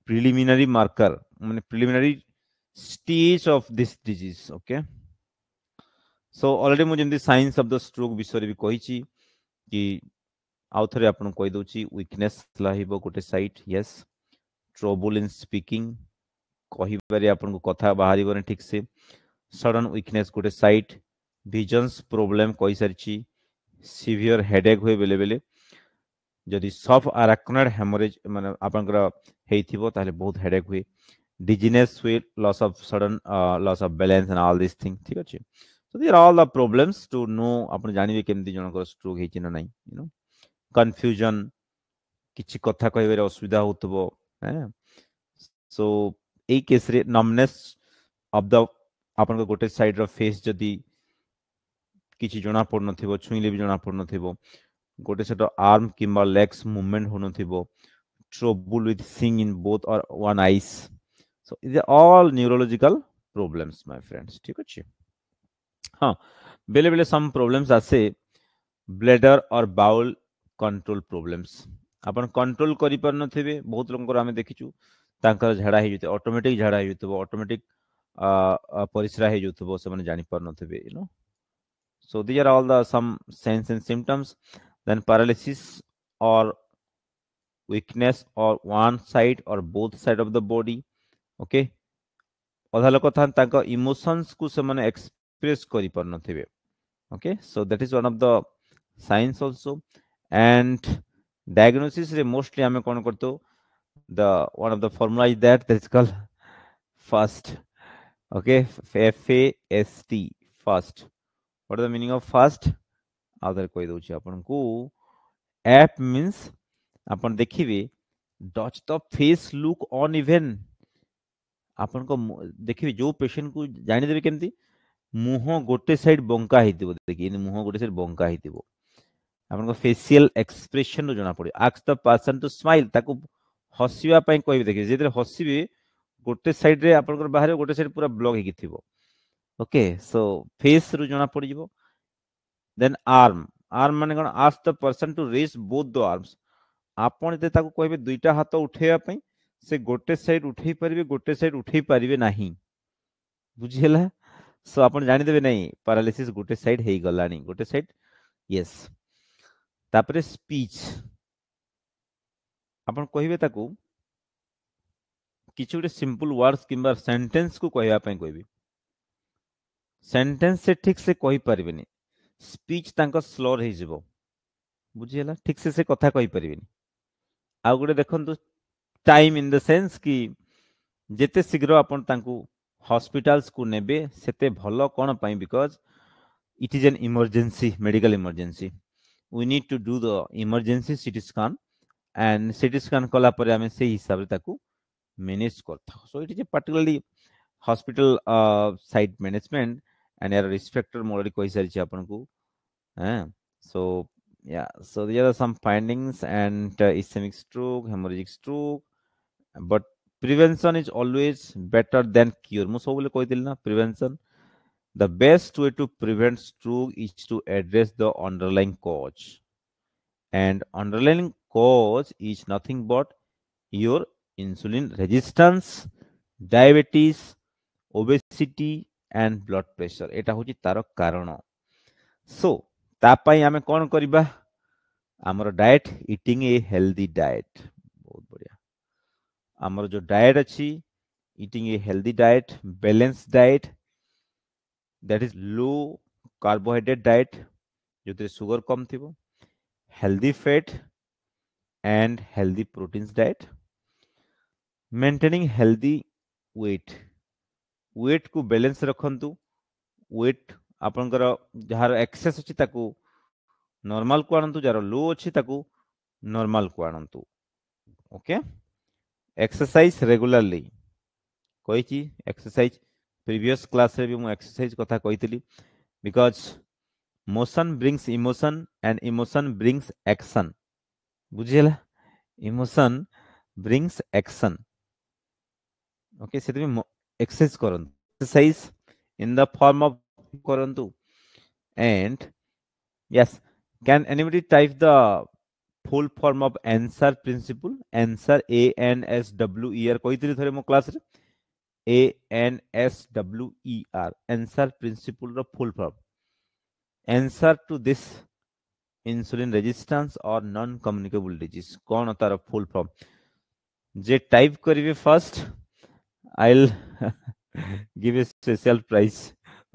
preliminary marker ମାନେ preliminary stage of this disease okay so already ମୁଁ ଯେମିତି ସାଇନ୍ସ ଅଫ୍ ଦ ଷ୍ଟ୍ରୋକ୍ ବିଷୟରେ ବି କହିଛି କି ଆଉ ଥରେ ଆପଣଙ୍କୁ କହିଦେଉଛି ୱିକନେସ୍ ହେଲା ହେବ ଗୋଟେ side yes trouble in speaking କହିବାରେ ଆପଣଙ୍କୁ କଥା ବାହାରିବନି ଠିକ୍ ସେ ସଡନ୍ ୱିକନେସ୍ ଗୋଟେ ସାଇଟ୍ ଭିଜନ୍ସ ପ୍ରୋବ୍ଲେମ୍ କହିସାରିଛି ସିଭିୟର ହେଡେକ୍ ହୁଏ ବେଳେ ବେଳେ ଯଦି ସଫ୍ ଆରାକ୍ରୋନାଡ଼ ହେମୋରେଜ୍ ମାନେ ଆପଣଙ୍କର ହେଇଥିବ ତାହେଲେ ବହୁତ ହେଡେକ୍ ହୁଏ dizziness with loss of sudden uh, loss of balance and all these things ঠিক আছে so these are all the problems to know আপনি জানিবে কেমতি জনকৰ stroke ହେଇଛି না নাই you know confusion କିଛି কথা କହିବାରେ ଅସୁବିଧା ହଉଥିବ है सो एई केस रे नमनेस ଅଫ୍ ଦ ଆପଣଙ୍କ ଗୋଟେ ସାଇଡ୍ର ଫେସ୍ ଯଦି କିଛି ଜଣାପଡ଼ୁନଥିବ ଛୁଇଁଲେ ବି ଜଣାପଡ଼ୁନଥିବ ଗୋଟେ ସେଟ ଆର୍ମ କିମ୍ବା ଲେଗ୍ସ ମୁଭମେଣ୍ଟ ହଉନଥିବ trouble with seeing in both or one eyes so is all neurological problems my friends ଠିକ୍ ଅଛି ହଁ ବେଲେ ବେଲେ ସମ୍ ପ୍ରୋବ୍ଲେମ୍ସ ଆସେ bladder or bowel control problems ଆପଣ କଣ୍ଟ୍ରୋଲ କରିପାରୁନଥିବେ ବହୁତ ଲୋକଙ୍କର ଆମେ ଦେଖିଛୁ ତାଙ୍କର ଝାଡ଼ା ହେଇଯାଉଥିବ ଅଟୋମେଟିକ୍ ଝାଡ଼ା ହେଇଯାଉଥିବ ଅଟୋମେଟିକ୍ ପରିସ୍ରା ହେଇଯାଉଥିବ ସେମାନେ ଜାଣିପାରୁନଥିବେ you know So these are all the some signs and symptoms. Then paralysis or weakness or one side or both side of the body. Okay. ଅଧା ଲୋକ ଥାନ୍ତି ତାଙ୍କ ଇମୋସନ୍ସକୁ ସେମାନେ ଏକ୍ସପ୍ରେସ୍ କରିପାରୁନଥିବେ okay so that is one of the signs also and diagnosis रे mostly हमें कौन करते हो the one of the formula is that that is called fast okay F A S T fast what is the meaning of fast आदर कोई दोची अपन को एप मींस अपन देखिबे that the face look on even अपन को देखिबे जो पेशेंट को जानि देबे केमती मुंह गोटे साइड बंका हिदिबो देखि मुंह गोटे साइड बंका हिदिबो आपन को फेशियल एक्सप्रेशन रो जाना पड़ी asks the person to smile ताको हसीवा पई कहबे देखि जेते हसीबे गोटे साइड रे आपन को बाहर गोटे साइड पूरा ब्लॉक हेकि थिबो ओके सो फेस रो जाना पड़ी जबो देन आर्म आर्म माने कोन ask the person to raise both the arms आपन ते ताको कहबे दुईटा हाथ उठेवा पई से गोटे साइड उठै परबे गोटे साइड उठै परबे नाही बुझियला सो आपन जानि देबे नै पैरालिसिस गोटे साइड हेइ गलानी गोटे साइड यस yes. तापरे स्पीच आप कह कि गोटे सिंपल वर्ड्स कि सेंटेंस को कहवापी कह सेंटेंस से ठीक से कही पारे स्पीच तक स्लोर हो बुझेगा ठीक से से कथा कही पारे आ गए देखु टाइम इन द सेंस कि जिते शीघ्र आपको हस्पिटाल्स को नेबे से भल कौन because it is an emergency medical emergency we need to do the emergency CT scan and CT scan kala pare ame sei hisabe taku manage karthau so it is a particularly hospital uh, site management and error inspector factor mu already kahi sarichi apanku eh? so yeah so there are some findings and uh, ischemic stroke hemorrhagic stroke but prevention is always better than cure mu sobule koi dilna prevention The best way to prevent stroke is to address the underlying cause. And underlying cause is nothing but your insulin resistance, diabetes, obesity and blood pressure. এটা হচ্ছে তার কারণ। So তা পাই আমি কোন করিবা? ଆମର diet eating a healthy diet ବହୁତ ବଢ଼ିଆ ଆମର ଯେଉଁ ଡାଏଟ୍ ଅଛି eating a healthy diet balance diet that is low carbohydrate diet जो सुगर कम थी healthy fat and healthy proteins diet maintaining healthy weight weight को बैलेंस रखु वेट आपणकर जार एक्से अच्छी नॉर्मल को आनतु जार लो अच्छी नॉर्मल को आनतु ओके एक्सरसाइज रेगुलरली कोई एक्सरसाइज प्रीवियस क्लास रे भी मु एक्सरसाइज कथा कहितली because motion brings emotion and emotion brings action बुझिला इमोशन ब्रिंग्स एक्शन ओके से तुम एक्सरसाइज करन exercise in the form of करंतु and yes can anybody type the full form of answer principle answer a n s w e कहितली थरे मो class रे A N S W E R answer principle का full form answer to this insulin resistance और non communicable disease कौन तार full form जे type करिवे first I will give a special prize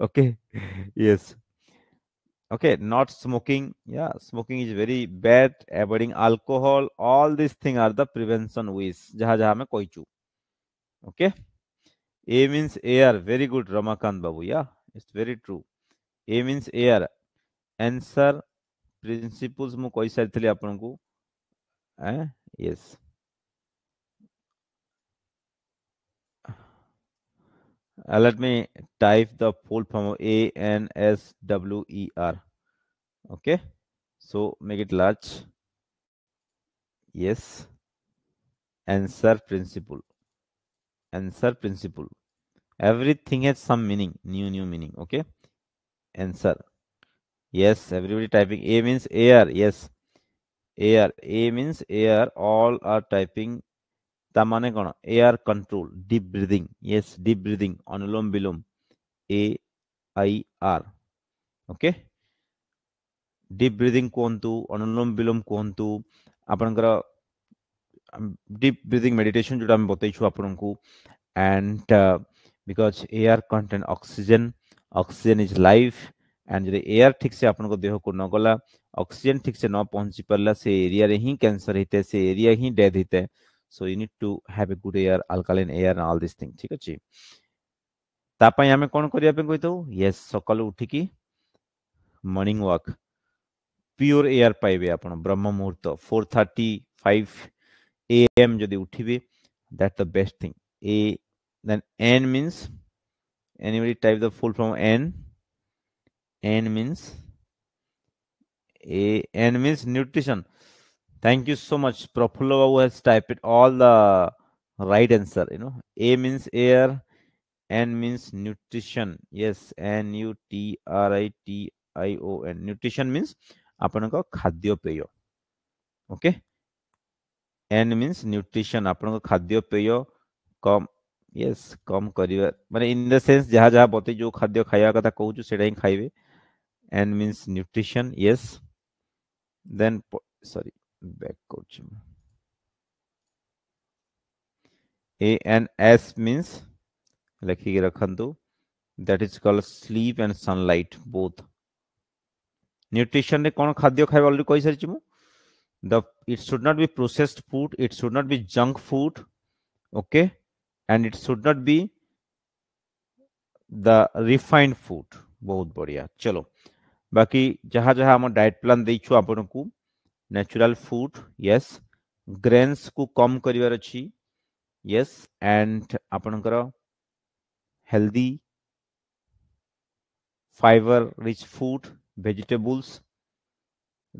okay yes okay not smoking yeah smoking is very bad avoiding alcohol all these things are the prevention ways jaha jaha main koichu okay A means R very good Ramakant बाबू yeah it's very true A means R answer principle मुझे आप alert me type the full form A N S W R okay so make it large yes answer principle answer principle everything has some meaning new new meaning okay answer yes everybody typing a means air yes air a means air all are typing ता माने कौन air control deep breathing yes deep breathing अनुलोम विलोम A I R okay deep breathing कहतु अनुलोम विलोम कहतु ଆପଣଙ୍କର deep breathing meditation ଯୋଉଟା ଆମେ ବତେଇଛୁ ଆପଣଙ୍କୁ and uh, because air contain oxygen oxygen is life and ଯଦି air ଠିକ ସେ ଆପଣଙ୍କ ଦେହକୁ ନ ଗଲା oxygen ଠିକ ସେ ନ ପହଞ୍ଚି ପାରିଲା ସେ ଏରିଆରେ ହିଁ କ୍ୟାନ୍ସର ହେଇଥାଏ ସେ ଏରିଆ ହିଁ ଡେଥ୍ ହେଇଥାଏ so you need to have a good air alkaline air and all this thing ଠିକ ଅଛି ତା ପାଇଁ ଆମେ କ'ଣ କରିବା ପାଇଁ କହିଥାଉ ୟେସ୍ ସକାଳୁ ଉଠିକି ମର୍ଣ୍ଣିଂ ୱାକ୍ ପିଓର ଏୟାର ପାଇବେ ଆପଣ ବ୍ରହ୍ମ ମୁହୂର୍ତ୍ତ ଫୋର୍ ଥାର୍ଟି ଫାଇଭ୍ am যদি উঠিবে that's the best thing a then n means anybody type the full form n n means a n means nutrition thank you so much profulla babu has typed all the right answer you know a means air n means nutrition yes n u t r i t i o n nutrition means ଆପଣଙ୍କ ଖାଦ୍ୟପେୟ okay? N means nutrition आप खाद्य पेय कम ये कम कर मैं in the sense जहाँ जहा बते जो खाद्य खाया कथा कौच से खाइबे एन मीन्स न्यूट्रिशन ये देन सरी बैक करछु ए एन एस मीन्स लिखिक के that is call sleep and sunlight both nutrition रे कोन खाद्य खाइबा अलरेडी कही सारी मुझे the it should not be processed food it should not be junk food okay and it should not be the refined food बहुत बढ़िया चलो बाकी जहाँ जहाँ हम डाइट प्लान देछु आपन को नेचुरल फूड यस ग्रेन्स को कम करिवार अछि यस एंड आपनकर healthy fibre rich food vegetables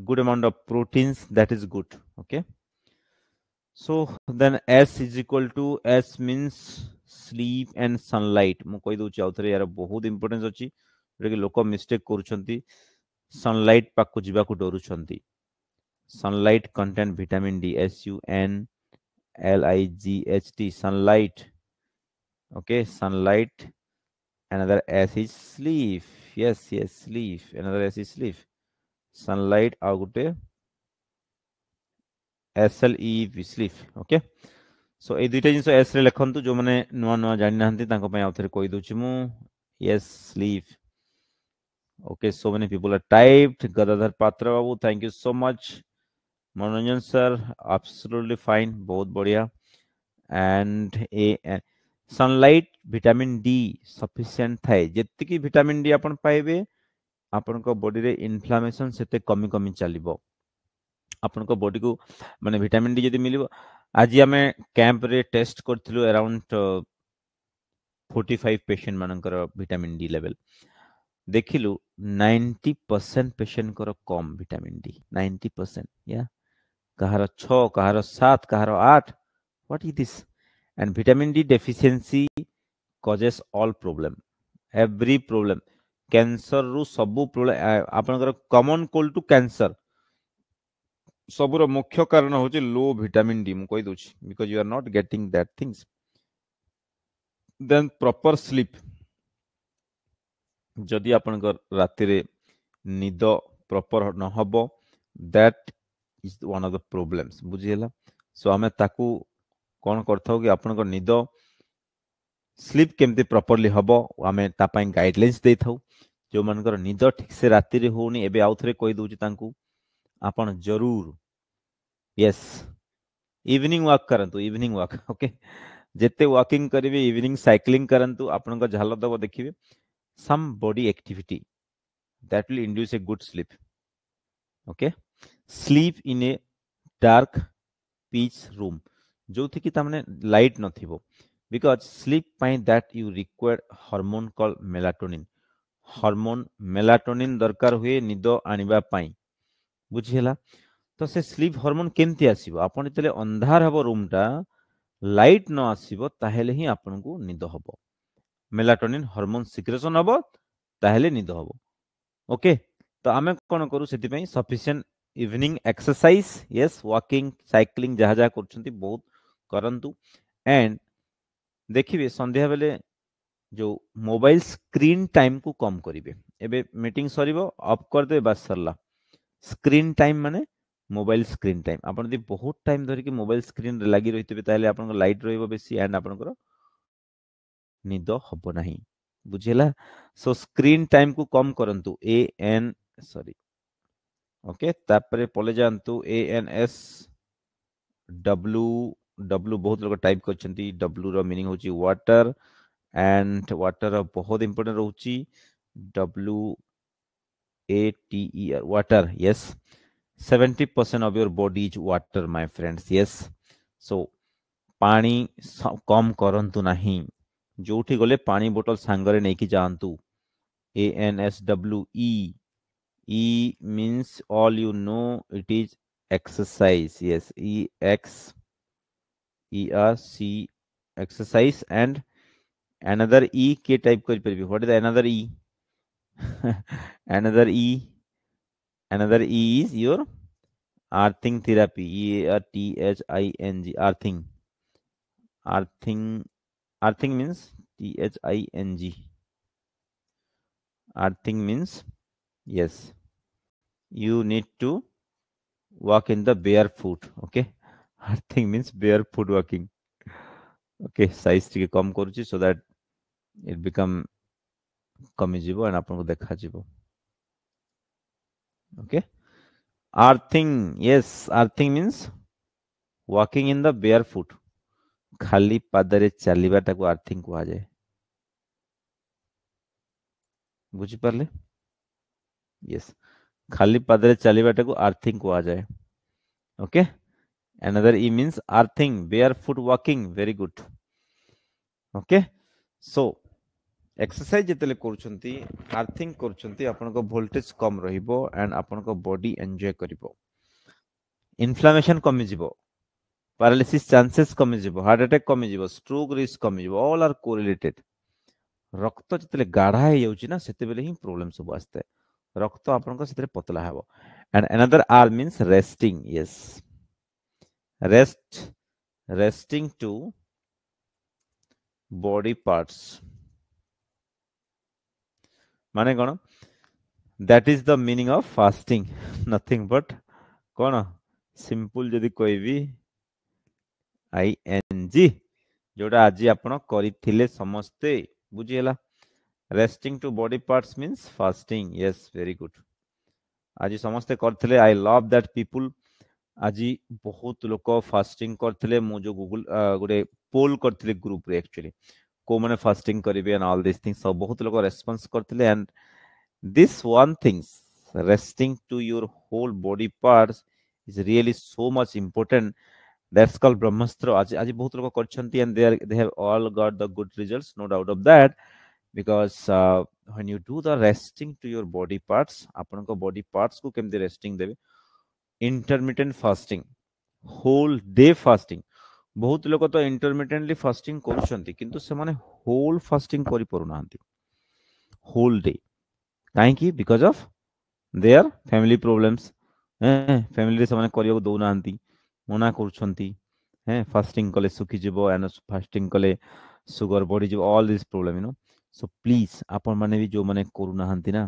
good amount of proteins that is good okay so then s is equal to s means sleep and sunlight mu koi dau chi authore yara bahut importance achi jeki loko mistake karuchanti sunlight pakku jiba ku doru chanti sunlight content vitamin d s u n l i g h t sunlight okay sunlight another s is sleep yes yes sleep another s is sleep sunlight ଆଉ ଗୋଟେ SLE Wislif okay so ଏଇ ଦୁଇଟା ଜିନିଷ S ରେ ଲେଖନ୍ତୁ ଯୋଉମାନେ ନୂଆ ନୂଆ ଜାଣି ନାହାନ୍ତି ତାଙ୍କ ପାଇଁ ଆଉ ଥରେ କହି ଦଉଛି ମୁଁ yes sleep okay so many people are typed gadadhar patra babu thank you so much Manoranjan sir absolutely fine बहुत बढ़िया and a, a sunlight vitamin D sufficient थाए जेतिकी विटामिन डी आपण पाइबे ଆପଣଙ୍କ ବଡିରେ ଇନଫ୍ଲାମେସନ୍ ସେତେ କମି କମି ଚାଲିବ ଆପଣଙ୍କ ବଡିକୁ ମାନେ ଭିଟାମିନ୍ ଡି ଯଦି ମିଳିବ ଆଜି ଆମେ କ୍ୟାମ୍ପରେ ଟେଷ୍ଟ କରିଥିଲୁ ଆରାଉଣ୍ଡ ଫୋର୍ଟି ଫାଇଭ୍ ପେସେଣ୍ଟ ମାନଙ୍କର ଭିଟାମିନ୍ ଡି ଲେଭେଲ୍ ଦେଖିଲୁ ନାଇଣ୍ଟି ପରସେଣ୍ଟ ପେସେଣ୍ଟଙ୍କର କମ୍ ଭିଟାମିନ୍ ଡି ନାଇଣ୍ଟି ପରସେଣ୍ଟ ୟା କାହାର ଛଅ କାହାର ସାତ କାହାର ଆଠ what is this and vitamin D deficiency causes all problem every problem cancer रु सब आपर कमन कोल्ड टू कैंसर सबुर मुख्य कारण हूँ लो भिटामिन डी मुझे because you are not getting that things then proper sleep जदि आप रात निद प्रॉपर न हबो that is one of the problems बुझीला सो आम ताकू कौन करद स्लीप केमती प्रपरली हम आम ताकि गाइडलैंस दे था जो मान निद ठीक से रात आउ थे आप जरूर यस इवनिंग वाक करूँ इवनिंग वॉक ओके जिते वॉकिंग करेंगे इवनिंग सैक्लींग करूँ आपण झाल दब देखिए some body activity that will induce a good sleep okay sleep in a dark pitch room जो थी कि तमें लाइट नथिबो because sleep find that you require hormone called melatonin hormone melatonin दरकार हुए निद आनिबा पाई तो से स्लीप हार्मोन केमती आसीबो आपण इतले अंधार हबो रूमटा लाइट न आसीबो ही आपन को निद हम मेलाटोनिन हरमोन सिक्रेशन हबो ताहेले निद हबो ओके तो आम कौन करू सेति पई sufficient evening exercise yes walking cycling जहा जहा करछंती ଦେଖିବେ ସନ୍ଧ୍ୟାବେଳେ ଯେଉଁ ମୋବାଇଲ ସ୍କ୍ରିନ୍ ଟାଇମ୍କୁ କମ୍ କରିବେ ଏବେ ମିଟିଂ ସରିବ ଅଫ୍ କରିଦେବେ ବାସ୍ ସରିଲା ସ୍କ୍ରିନ୍ ଟାଇମ୍ ମାନେ ମୋବାଇଲ ସ୍କ୍ରିନ୍ ଟାଇମ୍ ଆପଣ ଯଦି ବହୁତ ଟାଇମ୍ ଧରିକି ମୋବାଇଲ ସ୍କ୍ରିନ୍ରେ ଲାଗି ରହିଥିବେ ତାହେଲେ ଆପଣଙ୍କ ଲାଇଟ୍ ରହିବ ବେଶୀ ଆଣ୍ଡ ଆପଣଙ୍କର ନିଦ ହେବ ନାହିଁ ବୁଝିହେଲା ସୋ ସ୍କ୍ରିନ୍ ଟାଇମ୍କୁ କମ୍ କରନ୍ତୁ ଏ ଏନ୍ ସରି ଓକେ ତାପରେ ପଳେଇ ଯାଆନ୍ତୁ A N S W W बहुत लोग टाइप कर डब्ल्यू ମିନିଂ हूँ व्टर एंड व्टर बहुत ଇମ୍ପୋର୍ଟାଣ୍ଟ रोच डब्ल्यू ए टी व्टर ये water percent of your body is water my friends ये सो पानी कम करंतु नहीं जोठी गले पानी बोतल सांगरे नेकी जातु ए N S W E E means you know it is exercise yes E X ERC exercise and another EK type kori paribi. What is another E? another E. Another E is your thing therapy. E A R T H I N G. thing art thing means T H I N G. thing means yes. You need to walk in the barefoot. Okay. Earthing means bare foot walking okay size टी कम कर so that it become कमिज and आपको देखा okay earthing yes earthing means walking in the bare foot खाली पादरे चलवाटा को अर्थिंग कहुए बुझीपारे यस खाली पादरे चलवाटा को अर्थिंग कहुए okay okay? another e means earthing barefoot walking very good okay so exercise ଯେତେବେଳେ କରୁଛନ୍ତି ଆର୍ଥିଂ କରୁଛନ୍ତି ଆପଣଙ୍କ ଭୋଲ୍ଟେଜ କମ୍ ରହିବ ଆଣ୍ଡ ଆପଣଙ୍କ ବଡି ଏନ୍ଜୟ କରିବ ଇନଫ୍ଲାମେସନ୍ କମିଯିବ ପାରାଲିସିସ୍ ଚାନ୍ସେସ୍ କମିଯିବ ହାର୍ଟ ଆଟାକ୍ କମିଯିବ ଷ୍ଟ୍ରୋକ୍ ରିସ୍କ କମିଯିବ ଅଲ୍ ଆର୍ କୋରିଲେଟେଡ୍ ରକ୍ତ ଯେତେବେଳେ ଗାଢ଼ା ହେଇଯାଉଛି ନା ସେତେବେଳେ ହିଁ ପ୍ରୋବ୍ଲେମ୍ ସବୁ ଆସିଥାଏ ରକ୍ତ ଆପଣଙ୍କ ସେଥିରେ ପତଳା ହେବ and another are means resting yes rest resting to body parts माने कौन that is the meaning of fasting nothing but कौन सिंपल जदि कोई भी आई एन जी जोड़ा आज आप समस्ते बुझीला resting to body parts means fasting yes very good आज समस्ते करते आई लव दैट पीपल ଆଜି ବହୁତ ଲୋକ ଫାଷ୍ଟିଂ କରିଥିଲେ ମୁଁ ଯୋଉ ଗୁଗୁଲ ଗୋଟେ ପୋଲ କରିଥିଲି ଗ୍ରୁପରେ ଆକ୍ଚୁଆଲି କୋଉମାନେ ଫାଷ୍ଟିଂ କରିବେ ଆଣ୍ଡ ଅଲ୍ ଦିସ୍ ଥିଙ୍ଗସ୍ ଆଉ ବହୁତ ଲୋକ ରେସ୍ପନ୍ସ କରିଥିଲେ and this one things resting to your whole body parts is really so much important that's call Brahmastra ଆଜି ଆଜି ବହୁତ ଲୋକ କରିଛନ୍ତି and they are they have all got the good result no doubt of that because when you do the resting to your body parts ଆପଣଙ୍କ body ପାର୍ଟସ୍କୁ କେମିତି resting ଦେବେ इंटरमीडियंट fasting whole day fasting ବହୁତ ଲୋକ ତ ଇଣ୍ଟରମିଡିଏଟଲି ଫାଷ୍ଟିଂ କରୁଛନ୍ତି କିନ୍ତୁ ସେମାନେ ହୋଲ୍ ଫାଷ୍ଟିଂ କରିପାରୁନାହାନ୍ତି ହୋଲ୍ ଡେ କାହିଁକି because of their family problems ହେଁ ଫ୍ୟାମିଲିରେ ସେମାନେ କରିବାକୁ ଦେଉନାହାନ୍ତି ମନା କରୁଛନ୍ତି ହେଁ ଫାଷ୍ଟିଂ କଲେ ଶୁଖିଯିବ ଆଣ୍ଡ ଫାଷ୍ଟିଂ କଲେ ସୁଗର ବଢ଼ିଯିବ all this problem you know so please ଆପଣମାନେ ବି ଯେଉଁମାନେ କରୁନାହାନ୍ତି ନା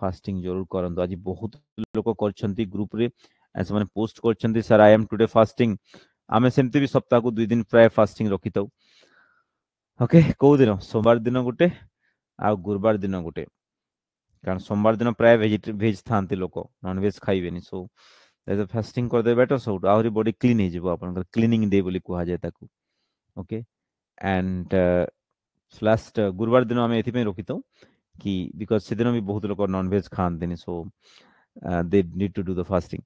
ଫାଷ୍ଟିଂ ଜରୁର କରନ୍ତୁ ଆଜି ବହୁତ ଲୋକ କରିଛନ୍ତି ଗ୍ରୁପ୍ରେ and ସେମାନେ post କରିଛନ୍ତି sir i am today fasting ଆମେ ସେମିତି ବି ସପ୍ତାହକୁ ଦୁଇ ଦିନ ପ୍ରାୟ ଫାଷ୍ଟିଂ ରଖିଥାଉ ଓକେ କୋଉ ଦିନ ସୋମବାର ଦିନ ଗୋଟେ ଆଉ ଗୁରୁବାର ଦିନ ଗୋଟେ କାରଣ ସୋମବାର ଦିନ ପ୍ରାୟ ଭେଜ ଥାନ୍ତି ଲୋକ ନନଭେଜ ଖାଇବେନି ସୋ ଫାଷ୍ଟିଂ କରିଦେବେ ବେଟର ସବୁଠୁ ଆହୁରି ବଡି କ୍ଲିନ୍ ହେଇଯିବ ଆପଣଙ୍କର କ୍ଲିନିଂ ଡେ ବୋଲି କୁହାଯାଏ ତାକୁ ଓକେ ଆଣ୍ଡ ଲାଷ୍ଟ ଗୁରୁବାର ଦିନ ଆମେ ଏଥିପାଇଁ ରଖିଥାଉ କି ବିକଜ ସେଦିନ ବି ବହୁତ ଲୋକ ନନଭେଜ ଖାଆନ୍ତିନି so they need to do the fasting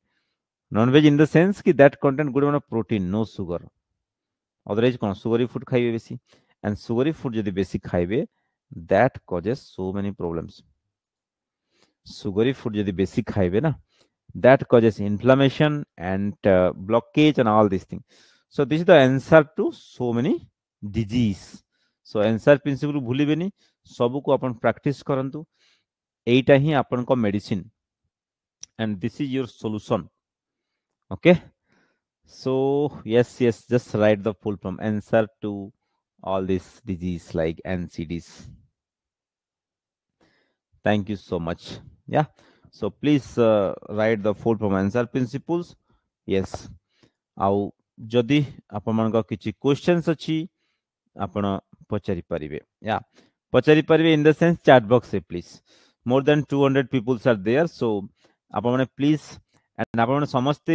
nonveg in the sense कि that content good of protein no sugar otherwise कौन सुगरी फूड खाइबे बेसी एंड सुगरी फूड यदि बेसी खाइबे that causes so many problems sugary food यदि बेसी खाइबे ना that causes inflammation and blockage and all this thing so this is the answer to so many disease so answer principle भूलिबेनि सबको आपण प्रैक्टिस करंतु एटा ही आपनका medicine and this is your solution okay so yes yes just write the full from answer to all these diseases like ncds thank you so much yeah so please uh, write the full from answer principles yes au jodi apan ko kichi questions achi apan pachari paribe yeah pachari paribe in the sense chat box se eh, please more than 200 people are there so apan please and apan samaste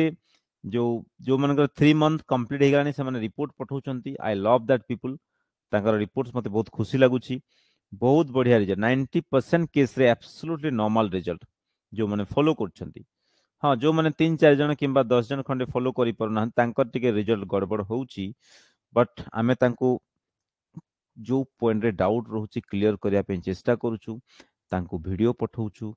जो जो मानकर three month complete ହେଇଗଲାଣି ସେମାନେ report ପଠାଉଛନ୍ତି I love that people ତାଙ୍କର report ମୋତେ ବହୁତ ଖୁସି ଲାଗୁଛି ବହୁତ ବଢିଆ ରିଜଲ୍ଟ ନାଇଣ୍ଟି ପରସେଣ୍ଟ କେସ୍ରେ ଆବସୋଲ୍ୟୁଟଲି ନର୍ମାଲ ରିଜଲ୍ଟ ଯେଉଁମାନେ ଫଲୋ କରୁଛନ୍ତି ହଁ ଯେଉଁମାନେ ତିନି ଚାରି ଜଣ କିମ୍ବା ଦଶ ଜଣ ଖଣ୍ଡେ ଫଲୋ କରିପାରୁନାହାନ୍ତି ତାଙ୍କର ଟିକେ ରିଜଲ୍ଟ ଗଡ଼ବଡ଼ ହେଉଛି ବଟ୍ ଆମେ ତାଙ୍କୁ ଯେଉଁ ପଏଣ୍ଟରେ ଡାଉଟ୍ ରହୁଛି କ୍ଲିଅର କରିବା ପାଇଁ ଚେଷ୍ଟା କରୁଛୁ ତାଙ୍କୁ ଭିଡ଼ିଓ ପଠାଉଛୁ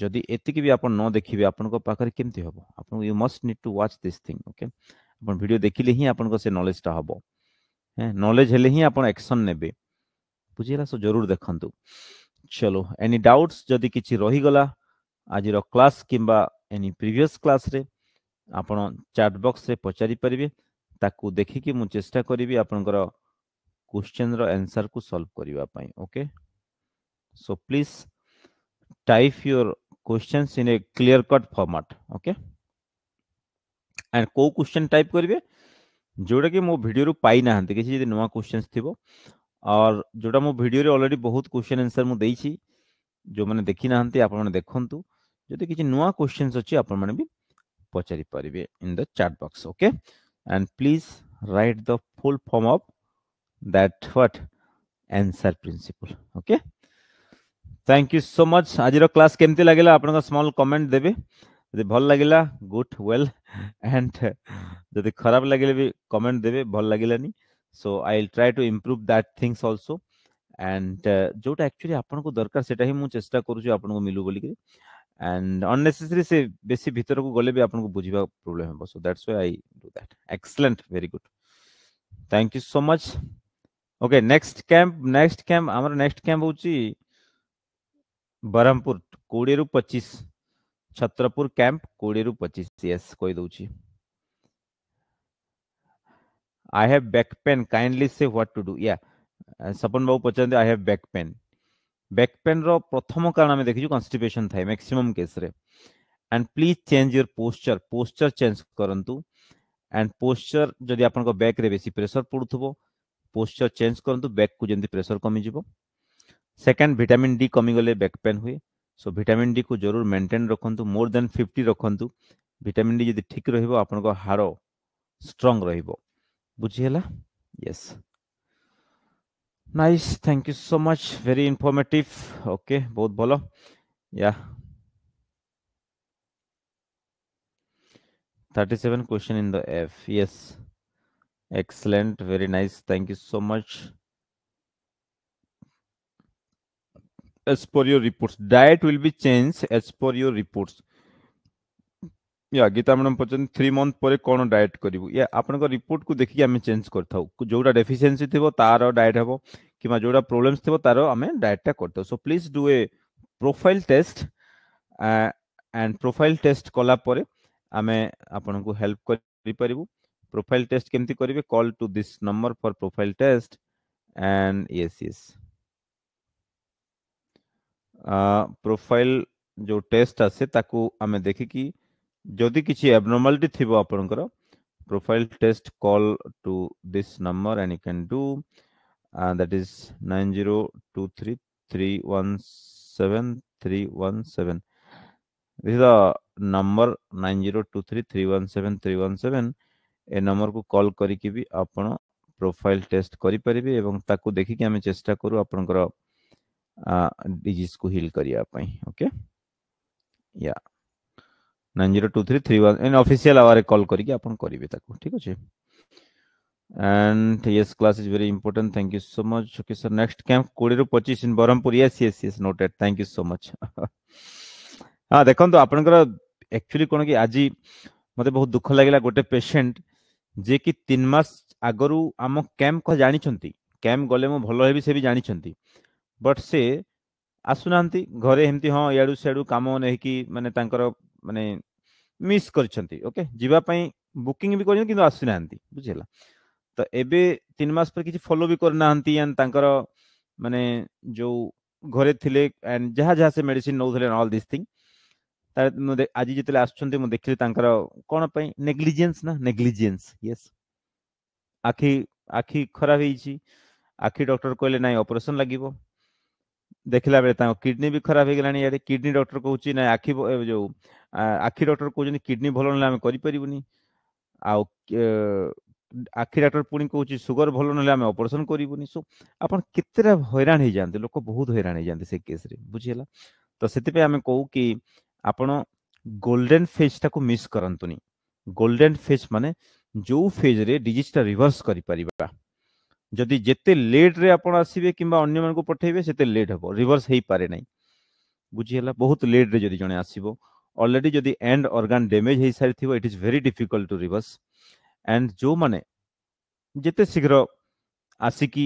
ଯଦି ଏତିକି ବି ଆପଣ ନ ଦେଖିବେ ଆପଣଙ୍କ ପାଖରେ କେମିତି ହେବ ଆପଣ you must need to watch this thing okay ଆପଣ ଭିଡ଼ିଓ ଦେଖିଲେ ହିଁ ଆପଣଙ୍କ ସେ ନଲେଜଟା ହେବ ନଲେଜ ହେଲେ ହିଁ ଆପଣ ଆକ୍ସନ୍ ନେବେ ବୁଝିହେଲା ସୋ ଜରୁର ଦେଖନ୍ତୁ ଚଲୋ ଏନି ଡାଉଟ୍ସ ଯଦି କିଛି ରହିଗଲା ଆଜିର କ୍ଲାସ୍ କିମ୍ବା ଏନି ପ୍ରିଭିୟସ୍ କ୍ଲାସ୍ରେ ଆପଣ ଚାଟ୍ ବକ୍ସରେ ପଚାରି ପାରିବେ ତାକୁ ଦେଖିକି ମୁଁ ଚେଷ୍ଟା କରିବି ଆପଣଙ୍କର କ୍ୱେଶ୍ଚିନ୍ର ଆନ୍ସର୍କୁ ସଲ୍ଭ କରିବା ପାଇଁ okay so please type your question in a clear cut format okay and को क्वेश्चन टाइप करेंगे जोड़ा कि मो वीडियो रु पाई ना हंते किसी जे नया क्वेश्चंस और जो मो वीडियो रे बहुत क्वेश्चन आंसर मुझे जो मैंने देखी ना हंते आपन माने देखंतु किसी नया क्वेश्चंस अछि आपन माने भी पचारी in the chat box okay and please write the full form of that what answer principle okay thank you so much आज क्लास केमती लगे आप स्मल कमेंट देवे जदि भल लगे गुड वेल एंड जदि खराब लगे भी कमेंट देवे भल लगे so I try to improve that things also and जो एक्चुअली आपको दरकार से चेस्टा करूँ मिलू बोलिकी एंड अननेसेसरी से बेस भितर को गले भी आपको बुझा प्रोब्लेम हम so that's way I do that excellent very good thank you so much okay next camp next camp आम नेक्स्ट कैंप हूँ ବ୍ରହ୍ମପୁର କୋଡ଼ିଏରୁ ପଚିଶ ଛତ୍ରପୁର କ୍ୟାମ୍ପ କୋଡ଼ିଏରୁ ପଚିଶ ୟେସ୍ କହିଦେଉଛି I have back pain kindly say what to do ୟା ସପନ ବାବୁ ପଚାରନ୍ତି I have back pain back ପେନ୍ର ପ୍ରଥମ କାରଣ ଆମେ ଦେଖିଛୁ କନଷ୍ଟିପେସନ୍ ଥାଏ ମ୍ୟାକ୍ସିମମ୍ କେସ୍ରେ and please change your posture posture change କରନ୍ତୁ ଆଣ୍ଡ ପୋଶ୍ଚର ଯଦି ଆପଣଙ୍କ ବ୍ୟାକ୍ରେ ବେଶୀ ପ୍ରେସର ପଡ଼ୁଥିବ ପୋଶ୍ଚର ଚେଞ୍ଜ କରନ୍ତୁ ବ୍ୟାକ୍କୁ ଯେମିତି ପ୍ରେସର କମିଯିବ सेकेंड भिटामिन डी कमी गले बैक पेन हुए सो भिटामिन डी को जरूर मेंटेन रखु मोर देन फिफ्टी रखु भिटामिन डी जी ठीक रोक हार स्ट्रंग रुझीला yes nice thank you so much very informative okay बहुत भल या thirty seven question in the F yes excellent very nice thank you so much as per your reports diet will be changed as per your reports या Geeta madam पचार three month पर कौन diet करूँ या आपंकर रिपोर्ट को देखिए आम चेंज कर जोटा डेफिसीयसी थी तार डाएट हे कि जोटा प्रोब्लेम्स थी तार आम डाएटा कर so please do a profile test and profile test कलापर आम आपण को हेल्प कर प्रोफाइल टेस्ट केमती करेंगे call to this number for profile test and yes yes profile जो टेस्ट आसे आम देखी जदि किसी एबनर्माली थी आपण profile test call to this number and you can do that is nine zero two three three one seven three one seven this the number nine zero two three three one seven three one seven ए number को call करके भी आप profile test करें देखिक आम चेस्टा करूँ आप डिजीज को हिल करने ओके या nine zero two three three one in official आवारे कल करके आप करेंगे ठीक अच्छे and yes class is very important thank you so much okay sir next camp कोड़े रू पचिश in Brahmapur yes yes yes noted thank you so much हाँ देखो आपंकर एक्चुअली कौन कि आज मत बहुत दुख लगे गोटे पेसेंट ଯେ କି ତିନି ମାସ ଆଗରୁ ଆମ କ୍ୟାମ୍ପ ଜାଣିଛନ୍ତି କ୍ୟାମ୍ପ ଗଲେ ମୁଁ ଭଲ ହେବି ସେ ବି ଜାଣିଛନ୍ତି ବଟ୍ ସେ ଆସୁନାହାନ୍ତି ଘରେ ଏମିତି ହଁ ଇଆଡ଼ୁ ସିଆଡ଼ୁ କାମ ନେଇକି ମାନେ ତାଙ୍କର ମାନେ ମିସ୍ କରିଛନ୍ତି ଓକେ ଯିବା ପାଇଁ ବୁକିଂ ବି କରିଛନ୍ତି କିନ୍ତୁ ଆସୁନାହାନ୍ତି ବୁଝିହେଲା ତ ଏବେ ତିନି ମାସ ପରେ କିଛି ଫଲୋ ବି କରିନାହାନ୍ତି ଆଣ୍ଡ ତାଙ୍କର ମାନେ ଯୋଉ ଘରେ ଥିଲେ ଆଣ୍ଡ ଯାହା ଯାହା ସେ ମେଡିସିନ ନେଉଥିଲେ ଅଲ୍ ଦିସ୍ ଥିଙ୍ଗ ତାର ମୁଁ ଆଜି ଯେତେବେଳେ ଆସୁଛନ୍ତି ମୁଁ ଦେଖିଲି ତାଙ୍କର କ'ଣ ପାଇଁ ନେଗ୍ଲିଜେନ୍ସ ନା ନେଗ୍ଲିଜେନ୍ସ ୟେସ୍ ଆଖି ଆଖି ଖରାପ ହେଇଛି ଆଖି ଡକ୍ଟର କହିଲେ ନାଇଁ ଅପରେସନ୍ ଲାଗିବ ଦେଖିଲା ବେଳେ ତାଙ୍କ କିଡନୀ ବି ଖରାପ ହେଇଗଲାଣି ଇଆଡ଼େ କିଡନୀ ଡକ୍ଟର କହୁଛି ନା ଆଖି ଯୋଉ ଆଖି ଡକ୍ଟର କହୁଛନ୍ତି କିଡନୀ ଭଲ ନହେଲେ ଆମେ କରିପାରିବୁନି ଆଉ ଆଖି ଡାକ୍ତର ପୁଣି କହୁଛି ସୁଗର ଭଲ ନହେଲେ ଆମେ ଅପରେସନ କରିବୁନି ସୋ ଆପଣ କେତେଟା ହଇରାଣ ହେଇଯାଆନ୍ତି ଲୋକ ବହୁତ ହଇରାଣ ହେଇଯାଆନ୍ତି ସେ କେସ୍ରେ ବୁଝିହେଲା ତ ସେଥିପାଇଁ ଆମେ କହୁ କି ଆପଣ ଗୋଲ୍ଡେନ୍ ଫେଜ୍ଟାକୁ ମିସ୍ କରନ୍ତୁନି ଗୋଲ୍ଡେନ୍ ଫେଜ୍ ମାନେ ଯୋଉ ଫେଜ୍ରେ ଡିଜିଜଟା ରିଭର୍ସ କରିପାରିବା ଯଦି ଯେତେ ଲେଟ୍ରେ ଆପଣ ଆସିବେ କିମ୍ବା ଅନ୍ୟମାନଙ୍କୁ ପଠାଇବେ ସେତେ ଲେଟ୍ ହେବ ରିଭର୍ସ ହେଇପାରେ ନାହିଁ ବୁଝିହେଲା ବହୁତ ଲେଟ୍ରେ ଯଦି ଜଣେ ଆସିବ ଅଲରେଡ଼ି ଯଦି ଏଣ୍ଡ ଅର୍ଗାନ୍ ଡ୍ୟାମେଜ୍ ହେଇସାରିଥିବ it is very difficult to reverse and ଯେଉଁମାନେ ଯେତେ ଶୀଘ୍ର ଆସିକି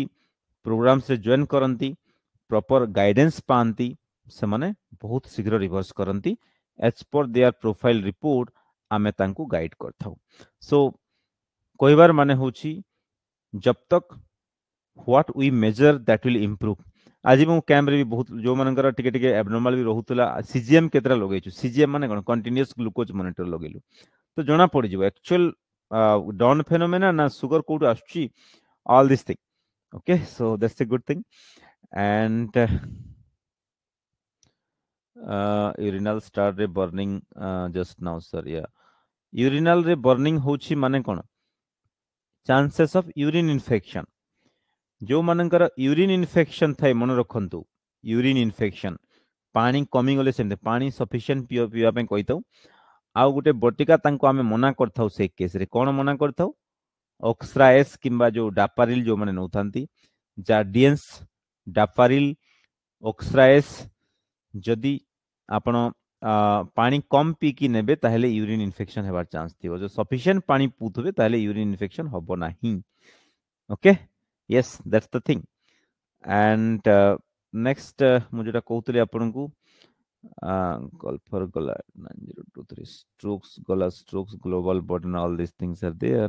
ପ୍ରୋଗ୍ରାମ୍ସରେ ଜଏନ୍ କରନ୍ତି ପ୍ରପର ଗାଇଡେନ୍ସ ପାଆନ୍ତି ସେମାନେ ବହୁତ ଶୀଘ୍ର ରିଭର୍ସ କରନ୍ତି as per their profile report ଆମେ ତାଙ୍କୁ ଗାଇଡ଼ କରିଥାଉ ସୋ କହିବାର ମାନେ ହେଉଛି ଜବ୍ ତକ୍ what we measure that will improve ଆଜି ମୁଁ କ୍ୟାମ୍ପରେ ବି ବହୁତ ଯେଉଁମାନଙ୍କର ଟିକେ ଟିକେ ଆବନର୍ମାଲ୍ ବି ରହୁଥିଲା ସିଜିଏମ୍ କେତେଟା ଲଗେଇଛୁ ସିଜିଏମ୍ ମାନେ କ'ଣ କଣ୍ଟିନ୍ୟୁସ୍ ଗ୍ଲୁକୋଜ୍ ମନିଟର ଲଗେଇଲୁ ତ ଜଣା ପଡ଼ିଯିବ ଆକ୍ଚୁଆଲ୍ ଡନ୍ ଫେନୋମେନା ନା ସୁଗର କୋଉଠୁ ଆସୁଛି all this thing okay so that's a good thing and urinal ଷ୍ଟାର୍ରେ ବର୍ଣ୍ଣିଂ ଜଷ୍ଟ ନାଉ ସର୍ ୟା ୟୁରିନାଲ୍ରେ ବର୍ଣ୍ଣିଂ ହେଉଛି ମାନେ କ'ଣ ଚାନ୍ସେସ୍ ଅଫ୍ ୟୁରିନ୍ ଇନଫେକ୍ସନ୍ ଯେଉଁମାନଙ୍କର ୟୁରିନ୍ ଇନଫେକ୍ସନ୍ ଥାଏ ମନେ ରଖନ୍ତୁ ୟୁରିନ୍ ଇନଫେକ୍ସନ୍ ପାଣି କମିଗଲେ ସେମିତି ପାଣି ସଫିସିଏଣ୍ଟ ପିଇବା ପାଇଁ କହିଥାଉ ଆଉ ଗୋଟେ ବଟିକା ତାଙ୍କୁ ଆମେ ମନା କରିଥାଉ ସେ କେସ୍ରେ କ'ଣ ମନା କରିଥାଉ ଅକ୍ସରାଏସ୍ କିମ୍ବା ଯେଉଁ ଡାପାରିଲ୍ ଯେଉଁମାନେ ନେଉଥାନ୍ତି ଜାର୍ଡିଏନ୍ସ ଡାପାରିଲ୍ ଅକ୍ସରାଏସ୍ ଯଦି ଆପଣ ପାଣି କମ୍ ପିଇକି ନେବେ ତାହେଲେ ୟୁରିନ୍ ଇନଫେକ୍ସନ୍ ହେବାର ଚାନ୍ସ ଥିବ ଯଦି ସଫିସିଏଣ୍ଟ ପାଣି ପିଉଥିବେ ତାହେଲେ ୟୁରିନ୍ ଇନଫେକ୍ସନ୍ ହେବ ନାହିଁ okay yes that's the thing and uh, next uh, ମୁଁ ଯୋଉଟା କହୁଥିଲି ଆପଣଙ୍କୁ gola 9023 strokes gola strokes global button all these things are there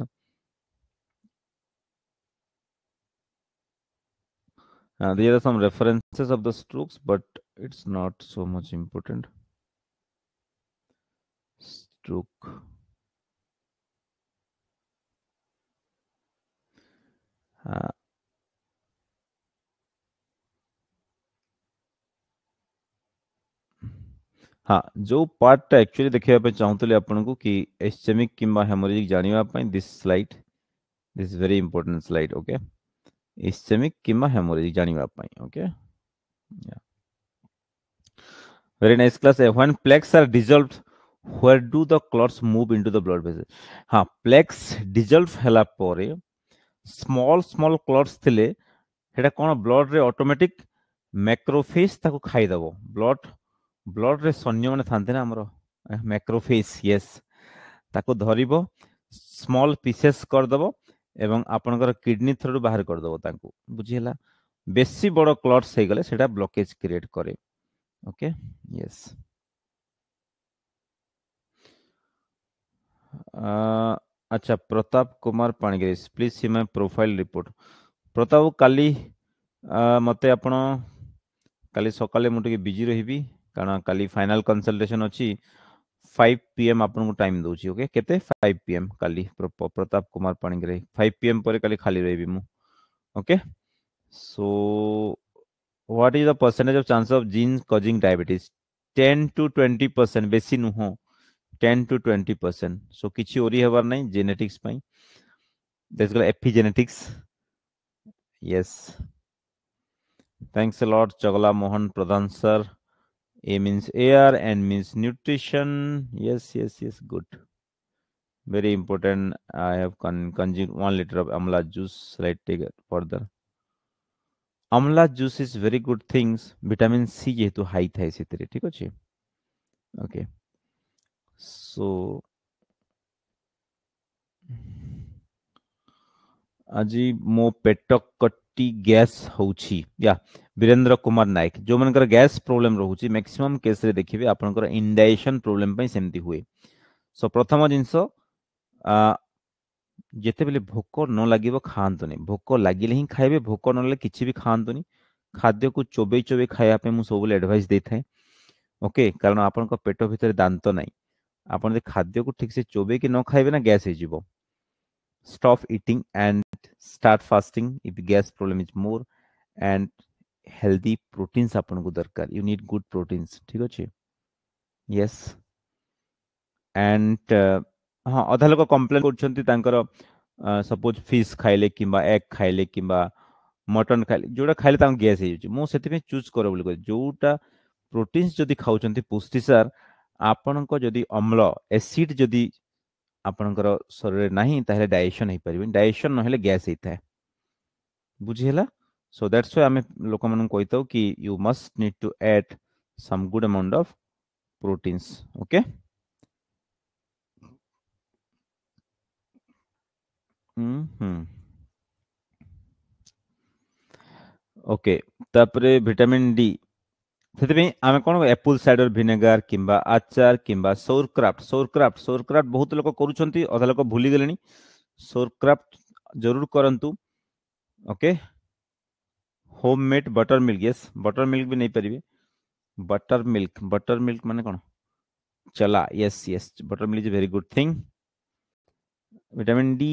uh, there are some references of the strokes but it's not so much important stroke uh, हाँ जो part actually देखा चाहूल आपको कि एसचेमिक किंबा हेमोरेजिक जानवापी this slide this very important slide okay ischaemic किंबा haemorrhagic जानवापी okay very nice class when plaques are dissolve where do the clots move into the blood vessel हाँ प्लेक्स डिजल्व है स्मॉल स्मॉल क्लॉट्स थिले हेटा कोन blood रे automatic macrophage ताको खाई दबो ब्लड ବ୍ଲଡ୍ ରେ ସୈନ୍ୟ ମାନେ ଥାନ୍ତି ନା ଆମର ମ୍ୟାକ୍ରୋଫେସ୍ ୟେସ୍ ତାକୁ ଧରିବ ସ୍ମଲ୍ ପିସେସ୍ କରିଦେବ ଏବଂ ଆପଣଙ୍କର କିଡନୀ ଥ୍ରୋରୁ ବାହାର କରିଦେବ ତାଙ୍କୁ ବୁଝିହେଲା ବେଶୀ ବଡ଼ କ୍ଲଟ୍ସ ହେଇଗଲେ ସେଇଟା ବ୍ଲକେଜ୍ କ୍ରିଏଟ୍ କରେ ଓକେ ୟେସ୍ ଆଚ୍ଛା Pratap Kumar Panigrahi please see my profile report Pratap କାଲି ମୋତେ ଆପଣ କାଲି ସକାଳେ ମୁଁ ଟିକେ ବିଜି ରହିବି कारण कल फाइनाल कनसल्टेसन अच्छी फाइव पी एम आपको टाइम दूँ ओके फाइव पी एम कल Pratap Kumar Panigrahi five P M पर कल खाली रही okay so what is the percentage of chance of gene causing diabetes ten to twenty percent बेस नुह टेन टू ट्वेंटी परसेंट सो किसी ओरी हबार ना जेनेटिक्स पई genetics yes thanks a lot चगला Mohan Pradhan sir A means air, and means nutrition. Yes, yes, yes, good. Very important. I have con consumed one liter of amla juice. Right, take it further. Amla juice is very good things. Vitamin C যেহেতু high থাকে সেটারে ঠিক Okay. So আজি mo petok टी gas या वीरेन्द्र कुमार नायक जो मन gas problem रोचे maximum case देखिए आपडाइशन प्रोब्लेम सेमती हुए सो प्रथम जिनस जिते बिल भोक न लगे खात भोक लगे हिं खाए भोक न ले कि भी खात खाद्य को चोबे चोबे खाया पे मुझे सब एडभाइस दे था ओके कारण आप पेट भितर दात ना आप खाद्य को ठीक से चोबे कि न खाए ना गैस हो stop eating and start fasting if the gas problem is more and healthy proteins ଆପଣଙ୍କୁ ଦରକାର you need good proteins ଠିକ ଅଛି yes and ହଁ ଅଧା ଲୋକ କମ୍ପ୍ଲେନ୍ କରୁଛନ୍ତି ତାଙ୍କର ସପୋଜ୍ ଫିସ୍ ଖାଇଲେ କିମ୍ବା ଏଗ୍ ଖାଇଲେ କିମ୍ବା ମଟନ୍ ଖାଇଲେ ଯେଉଁଟା ଖାଇଲେ ତାଙ୍କୁ ଗ୍ୟାସ୍ ହେଇଯାଉଛି ମୁଁ ସେଥିପାଇଁ ଚୁଜ୍ କର ବୋଲି କହୁଛି ଯେଉଁଟା ପ୍ରୋଟିନ୍ସ ଯଦି ଖାଉଛନ୍ତି ପୁଷ୍ଟି ସାର ଆପଣଙ୍କ ଯଦି ଅମ୍ଳ ଏସିଡ୍ ଯଦି ଆପଣଙ୍କର ଶରୀରରେ ନାହିଁ ତାହେଲେ ଡାଇଜେସନ୍ ହେଇପାରିବନି ଡାଇଜେସନ୍ ନହେଲେ ଗ୍ୟାସ୍ ହେଇଥାଏ ବୁଝିହେଲା ସୋ ଦ୍ୟାଟ୍ସ ୱାଇ ଆମେ ଲୋକମାନଙ୍କୁ କହିଥାଉ କି you must need to add some good amount of proteins okay okay तापरे विटामिन डी ସେଥିପାଇଁ ଆମେ କ'ଣ ଆପଲ ସାଇଡର ଭିନେଗାର କିମ୍ବା ଆଚାର କିମ୍ବା ସୋରକ୍ରାଫ୍ଟ ସୋରକ୍ରାଫ୍ଟ ସୋରକ୍ରାଫ୍ଟ ବହୁତ ଲୋକ କରୁଛନ୍ତି ଅଧା ଲୋକ ଭୁଲିଗଲେଣି ସୋରକ୍ରାଫ୍ଟ ଜରୁର କରନ୍ତୁ okay home made buttermilk yes buttermilk ବି ନେଇପାରିବେ ବଟର ମିଲ୍କ ବଟର ମିଲ୍କ ମାନେ କ'ଣ चला yes yes buttermilk is very good thing vitamin d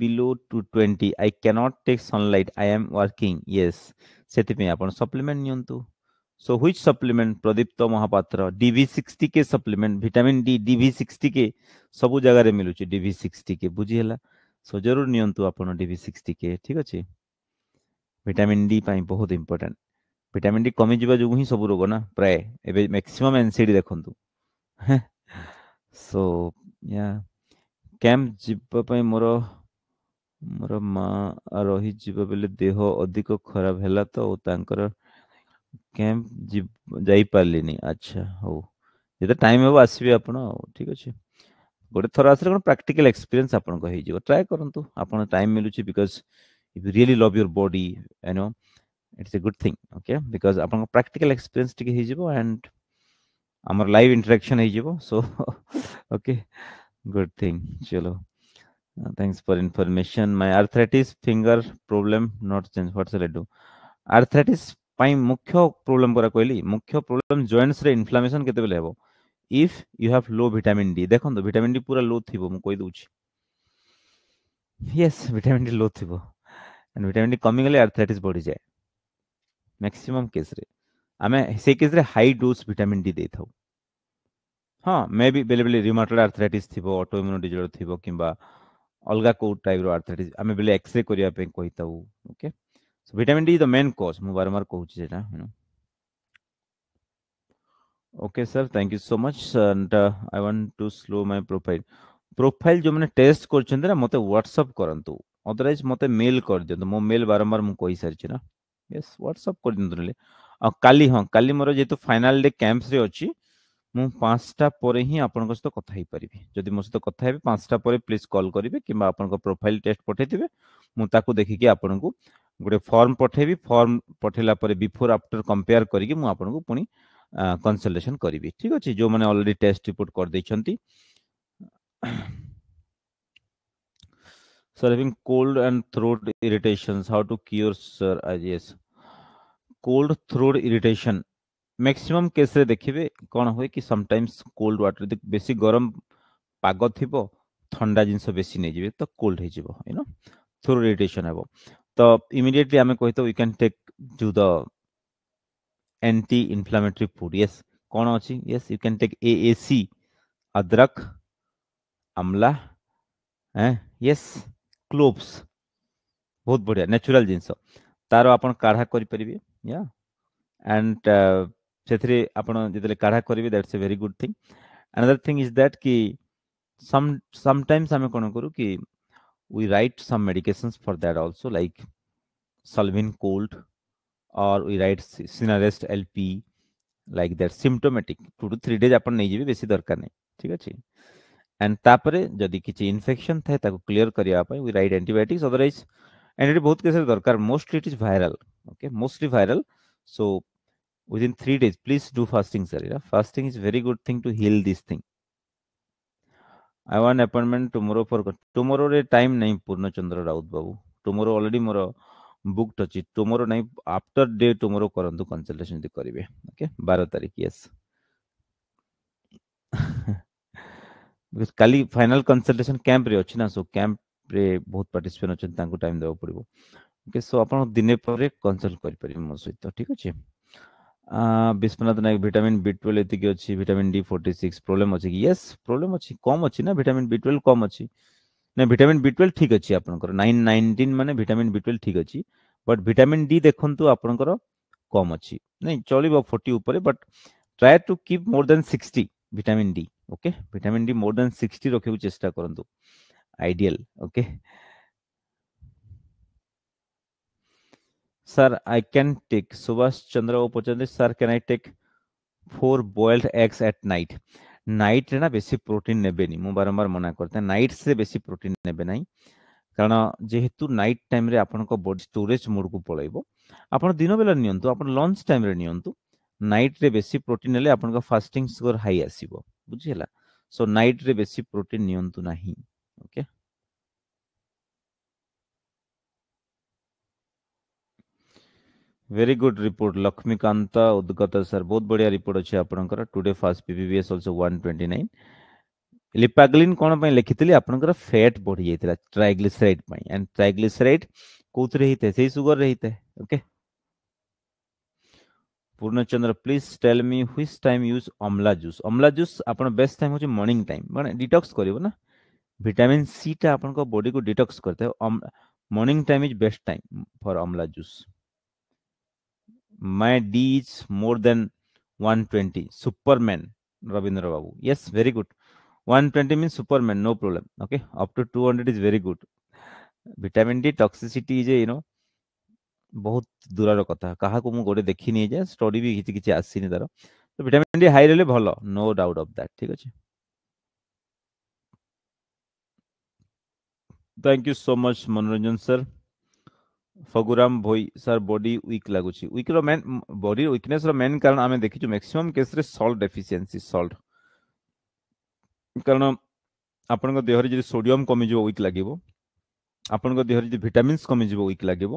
below 220 i cannot take sunlight i am working yes ସେଥିପାଇଁ ଆପଣ supplement ନିଅନ୍ତୁ So which supplement Pradipta Mahapatra DV60 के supplement vitamin D DV60 के सबु जगह रे मिलुची DV60 के बुझी हला सो जरूर नियंतु आपण DV60 के ठीक अछि vitamin D ପାଇଁ बहुत important vitamin D कमी जीवा जोगु ही सबु रोग ना प्राय एबे maximum NCD देखंतु सो या କ୍ୟାମ୍ପ ଯିବା ପାଇଁ ମୋର ମୋର ମା ରହିଯିବା ବେଳେ ଦେହ ଅଧିକ ଖରାପ ହେଲା ତ ତାଙ୍କର कैंप जाई पारे अच्छा हो जो टाइम हम आस ठीक अच्छे गोटे थर आस प्राक्टिकल एक्सपीरियंस आपको ट्राए करूँ आप टाइम मिलूँ because if you really love your body you know it's a good thing okay because आप practical experience and um live interaction हो सो ओके गुड थिंग चलो thanks for information my arthritis finger problem not change what shall I do arthritis ପାଇଁ ମୁଖ୍ୟ problem ପୁରା କହିଲି ମୁଖ୍ୟ problem ଜଏଣ୍ଟସରେ inflammation କେତେବେଳେ ହେବ if you have low vitamin D ଦେଖନ୍ତୁ ଭିଟାମିନ୍ ଡି ପୁରା ଲୋ ଥିବ ମୁଁ କହିଦେଉଛି ୟେସ୍ ଭିଟାମିନ୍ ଡି ଲୋ ଥିବ ଆଣ୍ଡ ଭିଟାମିନ୍ ଡି କମିଗଲେ ଆର୍ଥରାଇଟିସ୍ ବଢ଼ିଯାଏ ମ୍ୟାକ୍ସିମମ୍ କେସ୍ରେ ଆମେ ସେଇ କେସ୍ରେ ହାଇ ଡୋଜ୍ ଭିଟାମିନ୍ ଡି ଦେଇଥାଉ ହଁ ମେ ବି ବେଳେ ବେଳେ ରିମାଟୋଡ଼ ଆର୍ଥରାଇଟିସ୍ ଥିବ ଅଟୋଇମ୍ୟୁନ ଡିଜିଜ୍ ଥିବ କିମ୍ବା ଅଲଗା କେଉଁ ଟାଇପ୍ର ଆର୍ଥରାଇଟିସ୍ ଆମେ ବେଳେ ଏକ୍ସରେ କରିବା ପାଇଁ କହିଥାଉ okay So vitamin D is the main cause. હું વારંવાર કહું છું જેટા you know okay sir thank you so much and I want to slow my profile profile જો મને ટેસ્ટ କରୁଛନ୍ତି ନା ମୋତେ WhatsApp କରନ୍ତୁ ଅଦରୱାଇଜ୍ ମୋତେ ମେଲ୍ କରିଦିଅନ୍ତୁ ମୋ ମେଲ୍ ବାରମ୍ବାର ମୁଁ କହିସାରିଛି ନା ୟେସ୍ WhatsApp କରିଦିଅନ୍ତୁ ନହେଲେ ଆଉ କାଲି ହଁ କାଲି ମୋର ଯେହେତୁ ଫାଇନାଲ୍ ଡେ କ୍ୟାମ୍ପସରେ ଅଛି ମୁଁ ପାଞ୍ଚଟା ପରେ ହିଁ ଆପଣଙ୍କ ସହିତ କଥା ହେଇପାରିବି ଯଦି ମୋ ସହିତ କଥା ହେବେ ପାଞ୍ଚଟା ପରେ ପ୍ଲିଜ୍ କଲ୍ କରିବେ କିମ୍ବା ଆପଣଙ୍କ ପ୍ରୋଫାଇଲ୍ ଟେଷ୍ଟ ପଠାଇଥିବେ ମୁଁ ତାକୁ ଦେଖିକି ଆପଣଙ୍କୁ ଗୋଟେ ଫର୍ମ ପଠେଇବି ଫର୍ମ ପଠେଇଲା ପରେ ବିଫୋର୍ ଆଫ୍ଟର କମ୍ପେୟାର କରିକି ମୁଁ ଆପଣଙ୍କୁ ପୁଣି କନସଲଟେସନ୍ କରିବି ଠିକ୍ ଅଛି ଯେଉଁମାନେ ଅଲରେଡ଼ି ଟେଷ୍ଟ ରିପୋର୍ଟ କରିଦେଇଛନ୍ତି sir having cold and throat irritations how to cure sir yes cold throat irritation maximum case ରେ ଦେଖିବେ କ'ଣ ହୁଏ କି sometimes cold water ବେଶୀ ଗରମ ପାଗ ଥିବ ଥଣ୍ଡା ଜିନିଷ ବେଶୀ ନେଇଯିବେ ତ କୋଲ୍ଡ ହେଇଯିବ ୟୁ ନୋ ଥ୍ରୋଟ୍ ଇରିଟେସନ୍ ହେବ तो the आम कही we can take do the anti इनफ्लामेटरी food ये कौन अच्छी yes you ए ए सी अदरक आमला यस क्लोभ्स बहुत बढ़िया न्याचुराल जिनस तार आप काढ़ा करेंगे या एंड से आपड़ काढ़ा करेंगे that's a very good thing other thing is that कि सम समटाइम्स आम कौन करूँ कि we write some medications for that also like Salvin cold or we write sinarest LP like that symptomatic two to three days अपन नहीं जीवी बेसी दरकार नहीं ठीक अछि एंड तापरे जदि किछि इन्फेक्शन थाए ताको क्लियर करिया पई we write antibiotics otherwise antibiotic बहुत केस दरकार mostly it is viral okay mostly viral so within 3 days please do fasting sir fasting is very good thing to heal this thing I want appointment tomorrow for tomorrow रे time नहीं Purnachandra Rout babu tomorrow already more booked अच्छी tomorrow नहीं after day tomorrow करंतु consultation दे करिवे okay 12 तारीख yes because काली final consultation camp रे अछि ना सो कैंप रे बहुत पार्टिसिपेंट अछि तांको टाइम देबो पड़िबो ओके सो आपण दिने परे कंसल्ट करि परिबे मो सहित ठीक अछि Biswanath Nayak vitamin B twelve ଏତିକି ଅଛି vitamin D forty six problem ଅଛି କି ୟେସ୍ ପ୍ରୋବ୍ଲେମ୍ ଅଛି କମ୍ ଅଛି ନା ଭିଟାମିନ୍ ବି ଟୁଏଲ୍ଭ କମ୍ ଅଛି ନା ଭିଟାମିନ୍ ବି ଟୁଏଲ୍ଭ ଠିକ୍ ଅଛି ଆପଣଙ୍କର ନାଇନ୍ ନାଇନଟିନ୍ ମାନେ ଭିଟାମିନ୍ ବି ଟୁଏଲ୍ଭ ଠିକ୍ ଅଛି ବଟ୍ ଭିଟାମିନ୍ ଡି ଦେଖନ୍ତୁ ଆପଣଙ୍କର କମ୍ ଅଛି ନାଇଁ ଚଳିବ ଫୋର୍ଟି ଉପରେ but try to keep more than sixty vitamin D okay vitamin D more than sixty ରଖିବାକୁ ଚେଷ୍ଟା କରନ୍ତୁ ideal okay Sir, I can take. Subhash Chandra opportunity. Sir, can I take four boiled eggs at night? ନାଇଟ୍ରେ ନା ବେଶୀ protein ନେବେନି ମୁଁ ବାରମ୍ବାର ମନା କରିଥାଏ ନାଇଟ୍ସରେ ବେଶୀ ପ୍ରୋଟିନ୍ ନେବେ ନାହିଁ କାରଣ ଯେହେତୁ ନାଇଟ୍ ଟାଇମ୍ରେ ଆପଣଙ୍କ ବଡି ଷ୍ଟୋରେଜ୍ ମୋଡ଼କୁ ପଳେଇବ ଆପଣ ଦିନ ବେଲା ନିଅନ୍ତୁ ଆପଣ ଲଞ୍ଚ ଟାଇମ୍ରେ ନିଅନ୍ତୁ ନାଇଟ୍ରେ ବେଶୀ ପ୍ରୋଟିନ୍ ନେଲେ ଆପଣଙ୍କ ଫାଷ୍ଟିଂ ସୁଗର ହାଇ ଆସିବ ବୁଝିହେଲା ସୋ ନାଇଟ୍ରେ ବେଶୀ ପ୍ରୋଟିନ୍ ନିଅନ୍ତୁ ନାହିଁ okay very good report Laxmikant Udgata sir बहुत बढ़िया रिपोर्ट अच्छे आपंकर टुडे फास्ट पीपीबीएस अल्सो 129 लिपाग्लिन कोन लिखी थी आपंकर फैट बढ़ी जाइए ट्राइग्लिसराइड पई एंड ट्राइग्लिसराइड कोथ रहिते सेही सुगर रही थे okay Purnachandra please tell me which time use amla juice amla juice आप बेस्ट टाइम होची मॉर्निंग टाइम मैंने डिटॉक्स कर ना विटामिन सी टा आपनको बॉडी को डिटॉक्स करते morning time is best time for amla juice my D is more than 120. Superman, Rabindra Babu. Yes, very good. 120 means Superman, no problem. Okay, up to 200 is very good. Vitamin D toxicity is, you know, ବହୁତ ଦୂରର କଥା କାହାକୁ ମୁଁ ଗୋଟେ ଦେଖିନି ଯେ study ବି କିଛି କିଛି ଆସିନି ତାର ତ ଭିଟାମିନ୍ ଡି ହାଇ ରହିଲେ ଭଲ ନୋ ଡାଉଟ୍ ଅଫ୍ ଦ୍ୟାଟ୍ ଠିକ ଅଛି thank you so much Manoranjan sir Phaguram Bhoi sir body weak ଲାଗୁଛି ୱିକ୍ର ମେନ୍ ବଡିର ୱିକନେସ୍ର ମେନ୍ କାରଣ ଆମେ ଦେଖିଛୁ ମ୍ୟାକ୍ସିମମ୍ କେସ୍ରେ ସଲ୍ଟ ଡେଫିସିଏନ୍ସି ସଲ୍ଟ କାରଣ ଆପଣଙ୍କ ଦେହରେ ଯଦି ସୋଡିୟମ୍ କମିଯିବ ୱିକ୍ ଲାଗିବ ଆପଣଙ୍କ ଦେହରେ ଯଦି ଭିଟାମିନ୍ସ କମିଯିବ ୱିକ୍ ଲାଗିବ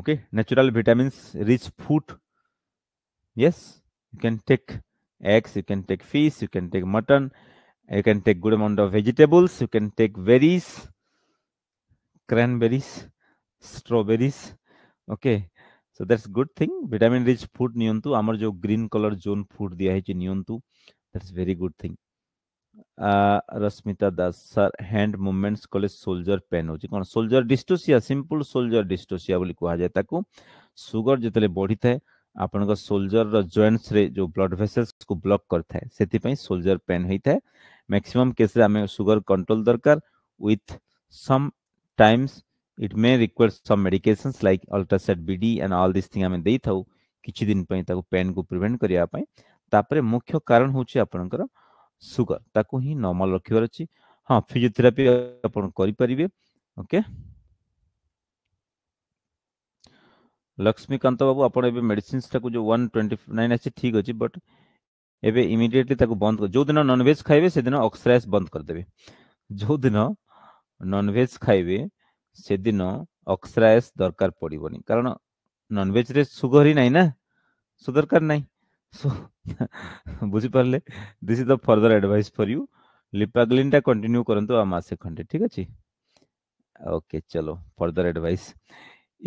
okay natural vitamins rich food yes you can take eggs you can take fish you can take mutton you can take good amount of vegetables you can take berries cranberries strawberries okay so that's good thing vitamin rich food নিয়ন্তু আমার যে green colour zone food দিয়া হয়েছে নিয়ন্তু that's very good thing Rashmita Das sir hand movements कले shoulder pain हो कौन shoulder dystocia simple shoulder dystocia बोली कहुए ताकू सुगर जिते बढ़ी थाए आपन सोल्जर जॉइंट्स रे जो ब्लड वेसल्स को ब्लॉक कर थाए सेति सोल्जर पेन होई थाए मैक्सिमम केस रे हमें सुगर कंट्रोल दरकार with some times it may request some medication like ultrasound BD and all this thing um दे था किसी दिन पेन को प्रिभेन्ट करने मुख्य कारण हूँ आपणकर सुगर ताक नर्माल रखार अच्छी हाँ फिजिओथेरापी आपरपारे ओके लक्ष्मीकांत बाबू आप मेडिसीन टाक जो वन ट्वेंटी नाइन अच्छे ठीक अच्छे बट एवं इमिडियेटली बंद जो दिन ननभेज खाइबे से दिन अक्सरइज बंद करदे जो दिन ननभेज खाइबे ସେଦିନ ଅକ୍ସରାଏସ୍ ଦରକାର ପଡ଼ିବନି କାରଣ ନନଭେଜରେ ସୁଗର ହିଁ ନାହିଁ ନା ସୋ ଦରକାର ନାହିଁ ସୋ ବୁଝିପାରିଲେ this is the further advice for you ଲିପାଗ୍ଲିନ୍ଟା କଣ୍ଟିନ୍ୟୁ କରନ୍ତୁ ଆଉ ମାସେ ଖଣ୍ଡେ ଠିକ୍ ଅଛି ଓକେ ଚଲୋ further advice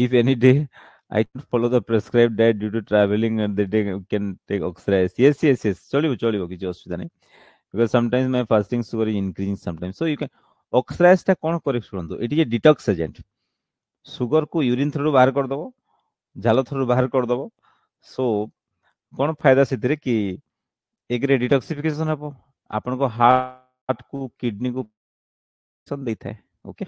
if any day I can follow the prescribed diet due to traveling and the day can take oxidized. Yes, yes, yes. Cholibo, cholibo, kichi osuvidha nahi. Because sometimes my fasting sugar is increasing sometimes. So you can অক্সরাইজটা କ'ଣ କରିବି ଶୁଣନ୍ତୁ ଏଠି ଯେ detox agent ସୁଗରକୁ urine ଥ୍ରୋରୁ ବାହାର କରିଦେବ ଝାଲ ଥ୍ରୋରୁ ବାହାର କରିଦେବ ସୋ କ'ଣ ଫାଇଦା ସେଥିରେ କି ଏକରେ ଡିଟକ୍ସିଫିକେସନ୍ ହେବ ଆପଣଙ୍କ ହାର୍ଟକୁ କିଡ୍ନିକୁ ଦେଇଥାଏ ଓକେ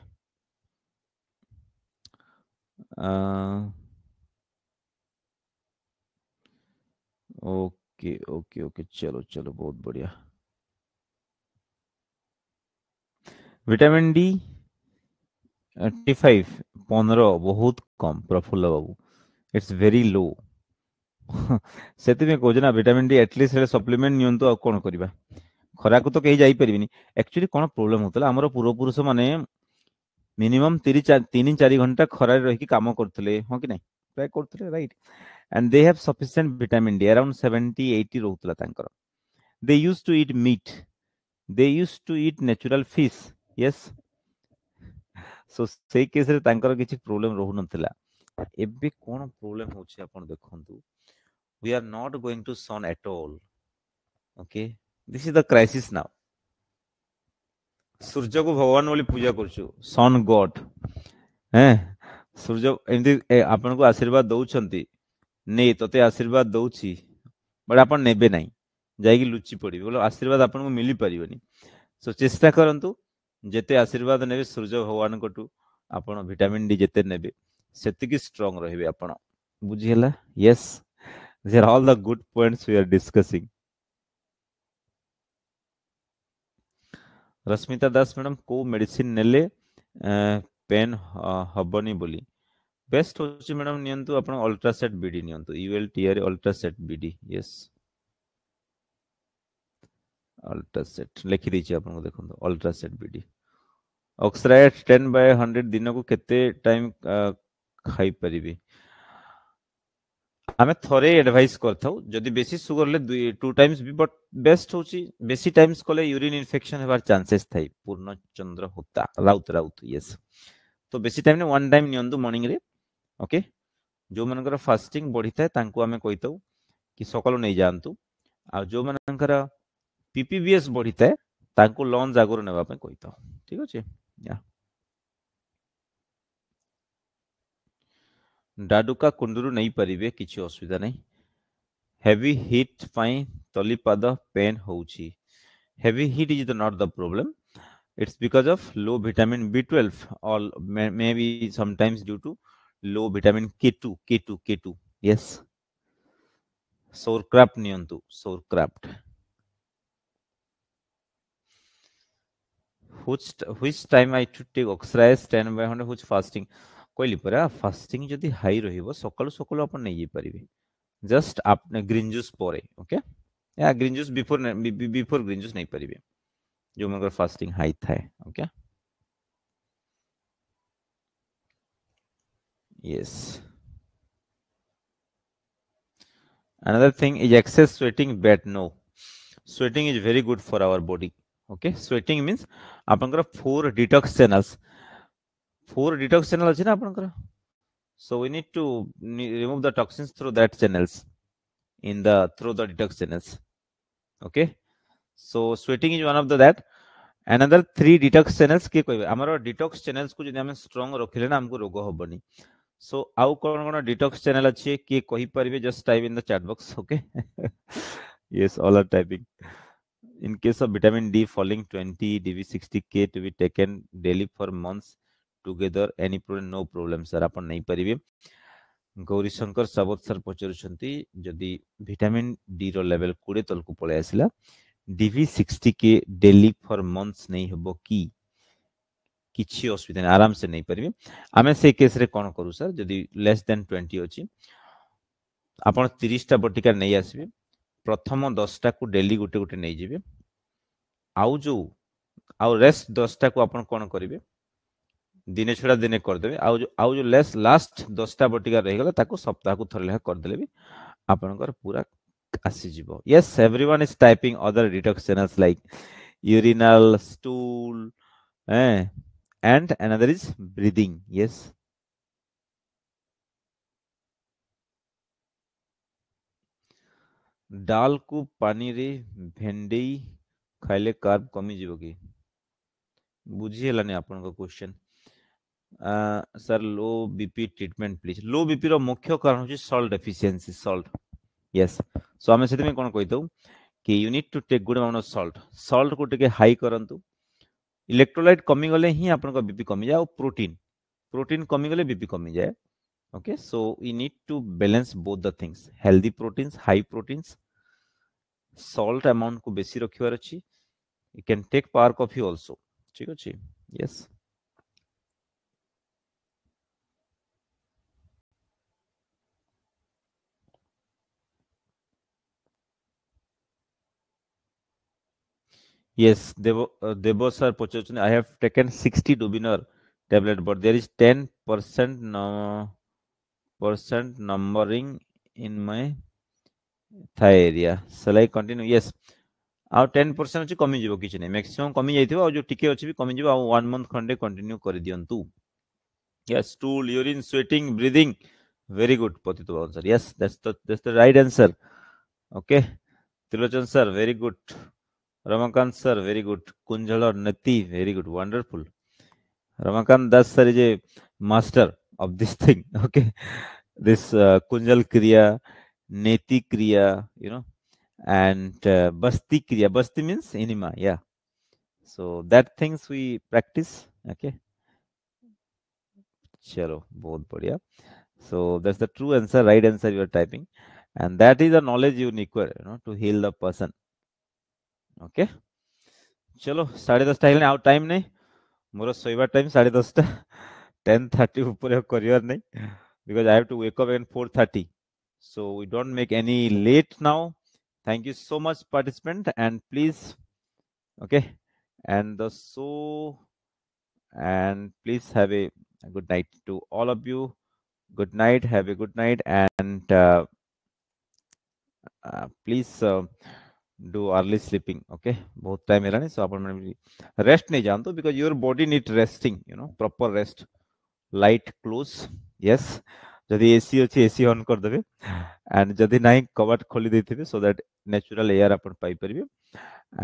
ओके ओके ओके चलो चलो बहुत बढ़िया ଭିଟାମିନ୍ ଡି ଟି ଫାଇଭ୍ ପନ୍ଦର ବହୁତ କମ୍ ପ୍ରଫୁଲ୍ଲ ବାବୁ ଇଟ୍ସ ଭେରି ଲୋ ସେଥିପାଇଁ କହୁଛି ନା ଭିଟାମିନ୍ ଡି ଆଟଲିଷ୍ଟ ହେଲେ ସପ୍ଲିମେଣ୍ଟ ନିଅନ୍ତୁ ଆଉ କ'ଣ କରିବା ଖରାକୁ ତ କେହି ଯାଇପାରିବେନି ଆକ୍ଚୁଆଲି କ'ଣ ପ୍ରୋବ୍ଲେମ୍ ହେଉଥିଲା ଆମର ପୂର୍ବପୁରୁଷ ମାନେ ମିନିମମ୍ ତିନି ତିନି ଚାରି ଘଣ୍ଟା ଖରାରେ ରହିକି କାମ କରୁଥିଲେ ହଁ କି ନାହିଁ ପ୍ରାୟ କରୁଥିଲେ right and they have sufficient vitamin D around seventy eighty ରହୁଥିଲା ତାଙ୍କର they use to eat meat they use to eat natural fish yes so ସେଇ କେସ୍ରେ ତାଙ୍କର କିଛି ପ୍ରୋବ୍ଲେମ୍ ରହୁନଥିଲା ଏବେ କ'ଣ ପ୍ରୋବ୍ଲେମ୍ ହେଉଛି ଆପଣ ଦେଖନ୍ତୁ we are not going to sun at all okay this is the crisis now सूर्य को भगवान वाली पूजा करुचु सन गॉड हैं सूर्य एमती आपन को आशीर्वाद दउछंती ने तते आशीर्वाद दउची बट आपन नेबे नाही जाई कि लुची पड़ी बोलो आशीर्वाद आपन को सो चेष्टा करंतु जिते आशीर्वाद ने सूर्य भगवान आपड़ भिटामिन डी जिते ने स्ट्रंग रही आप बुझीगला ये all the good point you're discussing Rashmita Das madam e e को मेडिसिन नेले पेन हबनी बोली बेस्ट हो मैडम निल्ट्रासेट बी डी निल टीआर अल्ट्रासेट बी डी ये अल्ट्रासेट लिखिदेज अल्ट्रासेट बी ऑक्सराइड टेन बाय हंड्रेड दिन को कते टाइम खाई आम थे एडभाइस करी बेस सुगर ले टू टाइम्स भी बट बेस्ट हूँ बेस टाइम्स कले यूरीन इनफेक्शन होवार चानसेस थी पूर्णचंद्र होता राउत राउत ये तो बेस टाइम वन टाइम नि मर्णिंग ओके जो मान फास्टिंग बढ़ी थाए आम कही था कि सकल नहीं जातु आ जो मान पीपीबीएस बढ़ी थाए लंच आगुरी नापी कही था ठीक अच्छे yeah डाडुका कुंडरु नहीं परिवे किसी असुविधा नहीं हेवी हिट पाई तलीपाद पेन होची heavy heat is not the problem it's because of low vitamin बी12 all may be some times due to low vitamin K two K two K two yes sauerkraut नियंतु sauerkraut which which time i should take oxray stand by on which fasting କହିଲି ପରା fasting ଯଦି high ରହିବ ସକାଳୁ ସକାଳୁ ଆପଣ ନେଇଯାଇପାରିବେ just green juice ପରେ okay yeah green juice before before green juice ନେଇପାରିବେ ଯେଉଁମାନଙ୍କର ଫାଷ୍ଟିଂ ହାଇ ଥାଏ okay yes another thing is excess sweating bad no sweating is very good for our body okay sweating means ଆପଣଙ୍କର four detox channels four detox channel ଅଛି ନା ଆପଣଙ୍କର so we need to remove the toxins through that channels in the through the detox channels okay so sweating is one of the that another three detox channels के कोई हमारा detox channels को यदि हमें strong रखिले ना हमको रोग होबनी so आउ कौन कौन detox channel अच्छे के कही परिवे just type in the chat box okay yes all are typing in case of vitamin D, following 20 DV60K to be taken daily for months together, any problem, no problem, sir. ଆପଣ ନେଇପାରିବେ ଗୌରୀଶଙ୍କର ସାବତ sir ପଚାରୁଛନ୍ତି ଯଦି vitamin D ର level କୋଡ଼ିଏ ତଳକୁ ପଳେଇ ଆସିଲା ଡିଭି sixty K daily for months ନେଇ ହେବ କି କିଛି ଅସୁବିଧା ନାହିଁ ଆରାମସେ ନେଇପାରିବେ ଆମେ ସେଇ କେସ୍ରେ କ'ଣ କରୁ ସାର୍ ଯଦି ଲେସ୍ ଦେନ୍ ଟ୍ୱେଣ୍ଟି ଅଛି ଆପଣ ତିରିଶଟା ବଟିକା ନେଇ ଆସିବେ ପ୍ରଥମ ଦଶଟାକୁ ଡେଲି ଗୋଟେ ଗୋଟେ ନେଇଯିବେ ଆଉ ଯେଉଁ ଆଉ ରେଷ୍ଟ ଦଶଟାକୁ ଆପଣ କ'ଣ କରିବେ ଦିନେ ଛଡ଼ା ଦିନେ କରିଦେବେ ଆଉ ଯେଉଁ ଆଉ ଯେଉଁ ଲେସ୍ ଲାଷ୍ଟ ଦଶଟା ବଟିକା ରହିଗଲା ତାକୁ ସପ୍ତାହକୁ ଥରେ ଲେଖା କରିଦେଲେ ବି ଆପଣଙ୍କର ପୁରା ଆସିଯିବ yes everyone is typing other detox channels like urinal stool and another is breathing yes ডালকু পানিরে ভেন্ডেই ଖାଇଲେ କାର୍ବ କମିଯିବ କି ବୁଝିହେଲାନି ଆପଣଙ୍କ question sir low BP treatment please low ବିପିର ମୁଖ୍ୟ କାରଣ ହେଉଛି salt deficiency salt yes so ଆମେ ସେଥିପାଇଁ କ'ଣ କହିଥାଉ କି you need to take good amount of salt ସଲ୍ଟକୁ ଟିକେ ହାଇ କରନ୍ତୁ ଇଲେକ୍ଟ୍ରୋଲାଇଟ୍ କମିଗଲେ ହିଁ ଆପଣଙ୍କ ବିପି କମିଯାଏ ଆଉ ପ୍ରୋଟିନ୍ ପ୍ରୋଟିନ୍ କମିଗଲେ ବିପି କମିଯାଏ okay so you need to balance both the things healthy proteins high proteins salt amount को बेसी रखिवार अछि you can take power coffee also ठीक अछि yes yes Dev Dev sir पचछन आई हैव टेकन 60 डोबिनर tablet but there is 10% percent numbering in my ଥାଏ area ସେଲାଇ କଣ୍ଟିନ୍ୟୁ ୟେସ୍ ଆଉ ଟେନ୍ ପରସେଣ୍ଟ ଅଛି କମିଯିବ କିଛି ନାହିଁ ମ୍ୟାକ୍ସିମମ୍ କମିଯାଇଥିବ ଆଉ ଯେଉଁ ଟିକେ ଅଛି ବି କମିଯିବ ଆଉ ୱାନ୍ ମନ୍ଥ ଖଣ୍ଡେ କଣ୍ଟିନ୍ୟୁ କରିଦିଅନ୍ତୁ yes stool urine sweating breathing very good patito bhavan sir yes that's the that's the right answer okay tilochan sir very good ramakant sir very good kunjala nati very good wonderful ramakant das sir is a master of this thing okay this uh, kunjal kriya neti kriya you know and uh, basti kriya basti means anima yeah so that things we practice okay chalo bahut badhiya so that's the true answer right answer you are typing and that is the knowledge you require you know to heal the person okay chalo 10:30 ହେଲାଣି ଆଉ time ନାହିଁ ମୋର soiba time 10:30 ta 10:30 ଉପରେ କରିବାର ନାହିଁ because i have to wake up at 4:30 So we don't make any late now. Thank you so much, participant. And please, okay, and the so, and please have a, good night to all of you. Good night. Have a good night. And uh, uh, please, uh, do early sleeping okay both time helani so apan mane rest nahi janto because your body need resting you know proper rest light close yes ଯଦି AC ଅଛି AC on କରିଦେବେ and ଯଦି ନାହିଁ କବାଟ ଖୋଲି ଦେଇଥିବେ so that natural air ଆପଣ ପାଇପାରିବେ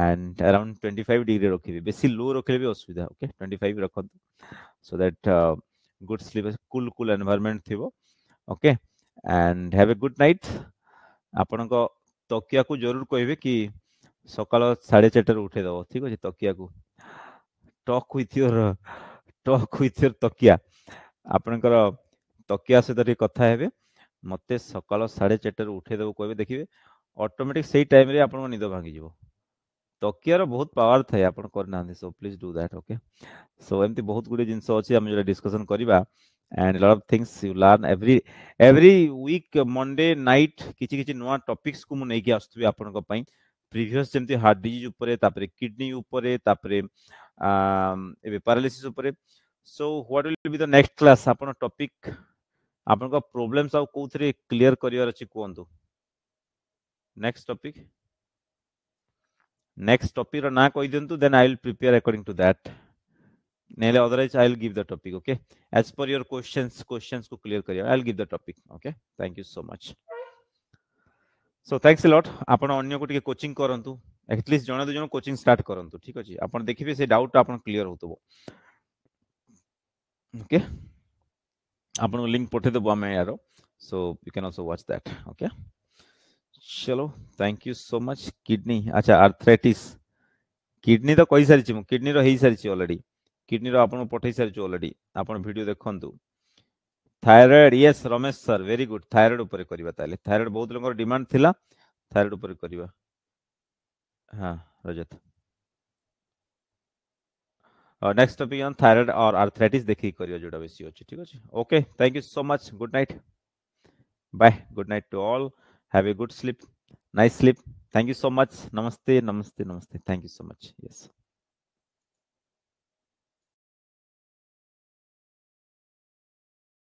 and around twenty five degree ରଖିବେ ବେଶୀ ଲୋ ରଖିଲେ ବି ଅସୁବିଧା ଓକେ ଟ୍ୱେଣ୍ଟି ଫାଇଭ ରଖନ୍ତୁ so that good sleep cool cool environment ଥିବ okay and have a good night ଆପଣଙ୍କ ତକିଆକୁ ଜରୁର କହିବେ କି ସକାଳ ସାଢ଼େ ଚାରିଟାରୁ ଉଠେଇଦେବ ଠିକ୍ ଅଛି ତକିଆକୁ talk with your talk with your ତକିଆ ଆପଣଙ୍କର तकिया सहित कथा मत सका साढ़े चार उठेदेव कह देखिए अटोमेटिक से टाइम आपद भांगिज तकियार बहुत पावर थाए आप so please do that okay so um बहुत गुड जिनस जो डिस्कसन करवा and lot of things you learn every every week Monday night किसी किसी नुआ टपिक्स को मुझे आसुवि आप प्रिभस जमी हार्ट डिज उपरे किडनी उपरे paralysis so what will be the next class आप टपिक ଆପଣଙ୍କ ପ୍ରୋବ୍ଲେମ୍ସ ଆଉ କୋଉଥିରେ କ୍ଲିୟର କରିବାର ଅଛି କୁହନ୍ତୁ ନେକ୍ସଟ ଟପିକ୍ ନେକ୍ସଟ ଟପିକ୍ର ନାଁ କହିଦିଅନ୍ତୁ then I will prepare according to that ନହେଲେ otherwise I will give the topic okay as per your questions କ୍ୱେଶ୍ଚନ୍ସକୁ କ୍ଲିୟର କରିବା I will give the topic okay thank you so much so thanks lot ଆପଣ ଅନ୍ୟକୁ ଟିକେ coaching କରନ୍ତୁ at least ଜଣେ ଦୁଇ ଜଣ କୋଚିଂ ଷ୍ଟାର୍ଟ କରନ୍ତୁ ଠିକ୍ ଅଛି ଆପଣ ଦେଖିବେ ସେ ଡାଉଟ୍ ଆପଣ କ୍ଲିୟର ହଉଥିବ ଓକେ आपको लिंक पठे देव आम यार so you can also watch that okay चलो thank you so much kidney अच्छा आर्थराइटिस किडनी तो कही सारी किडनी रही सारी अलरेडी किडनी आपको पठे सारी अलरेडी आप देखु thyroid yes Ramesh sir very good thyroid ऊपर करवा थायरएड बहुत लोगों डिमांड थायरएड ऊपर करवा हाँ Rajat next topic on thyroid और आर्थराइटिस देखि करियो जोड़ा बेसी अच्छे ठीक अच्छे okay thank you so much good night bye good night to all have a good sleep nice sleep thank you so much namaste namaste namaste thank you so much yes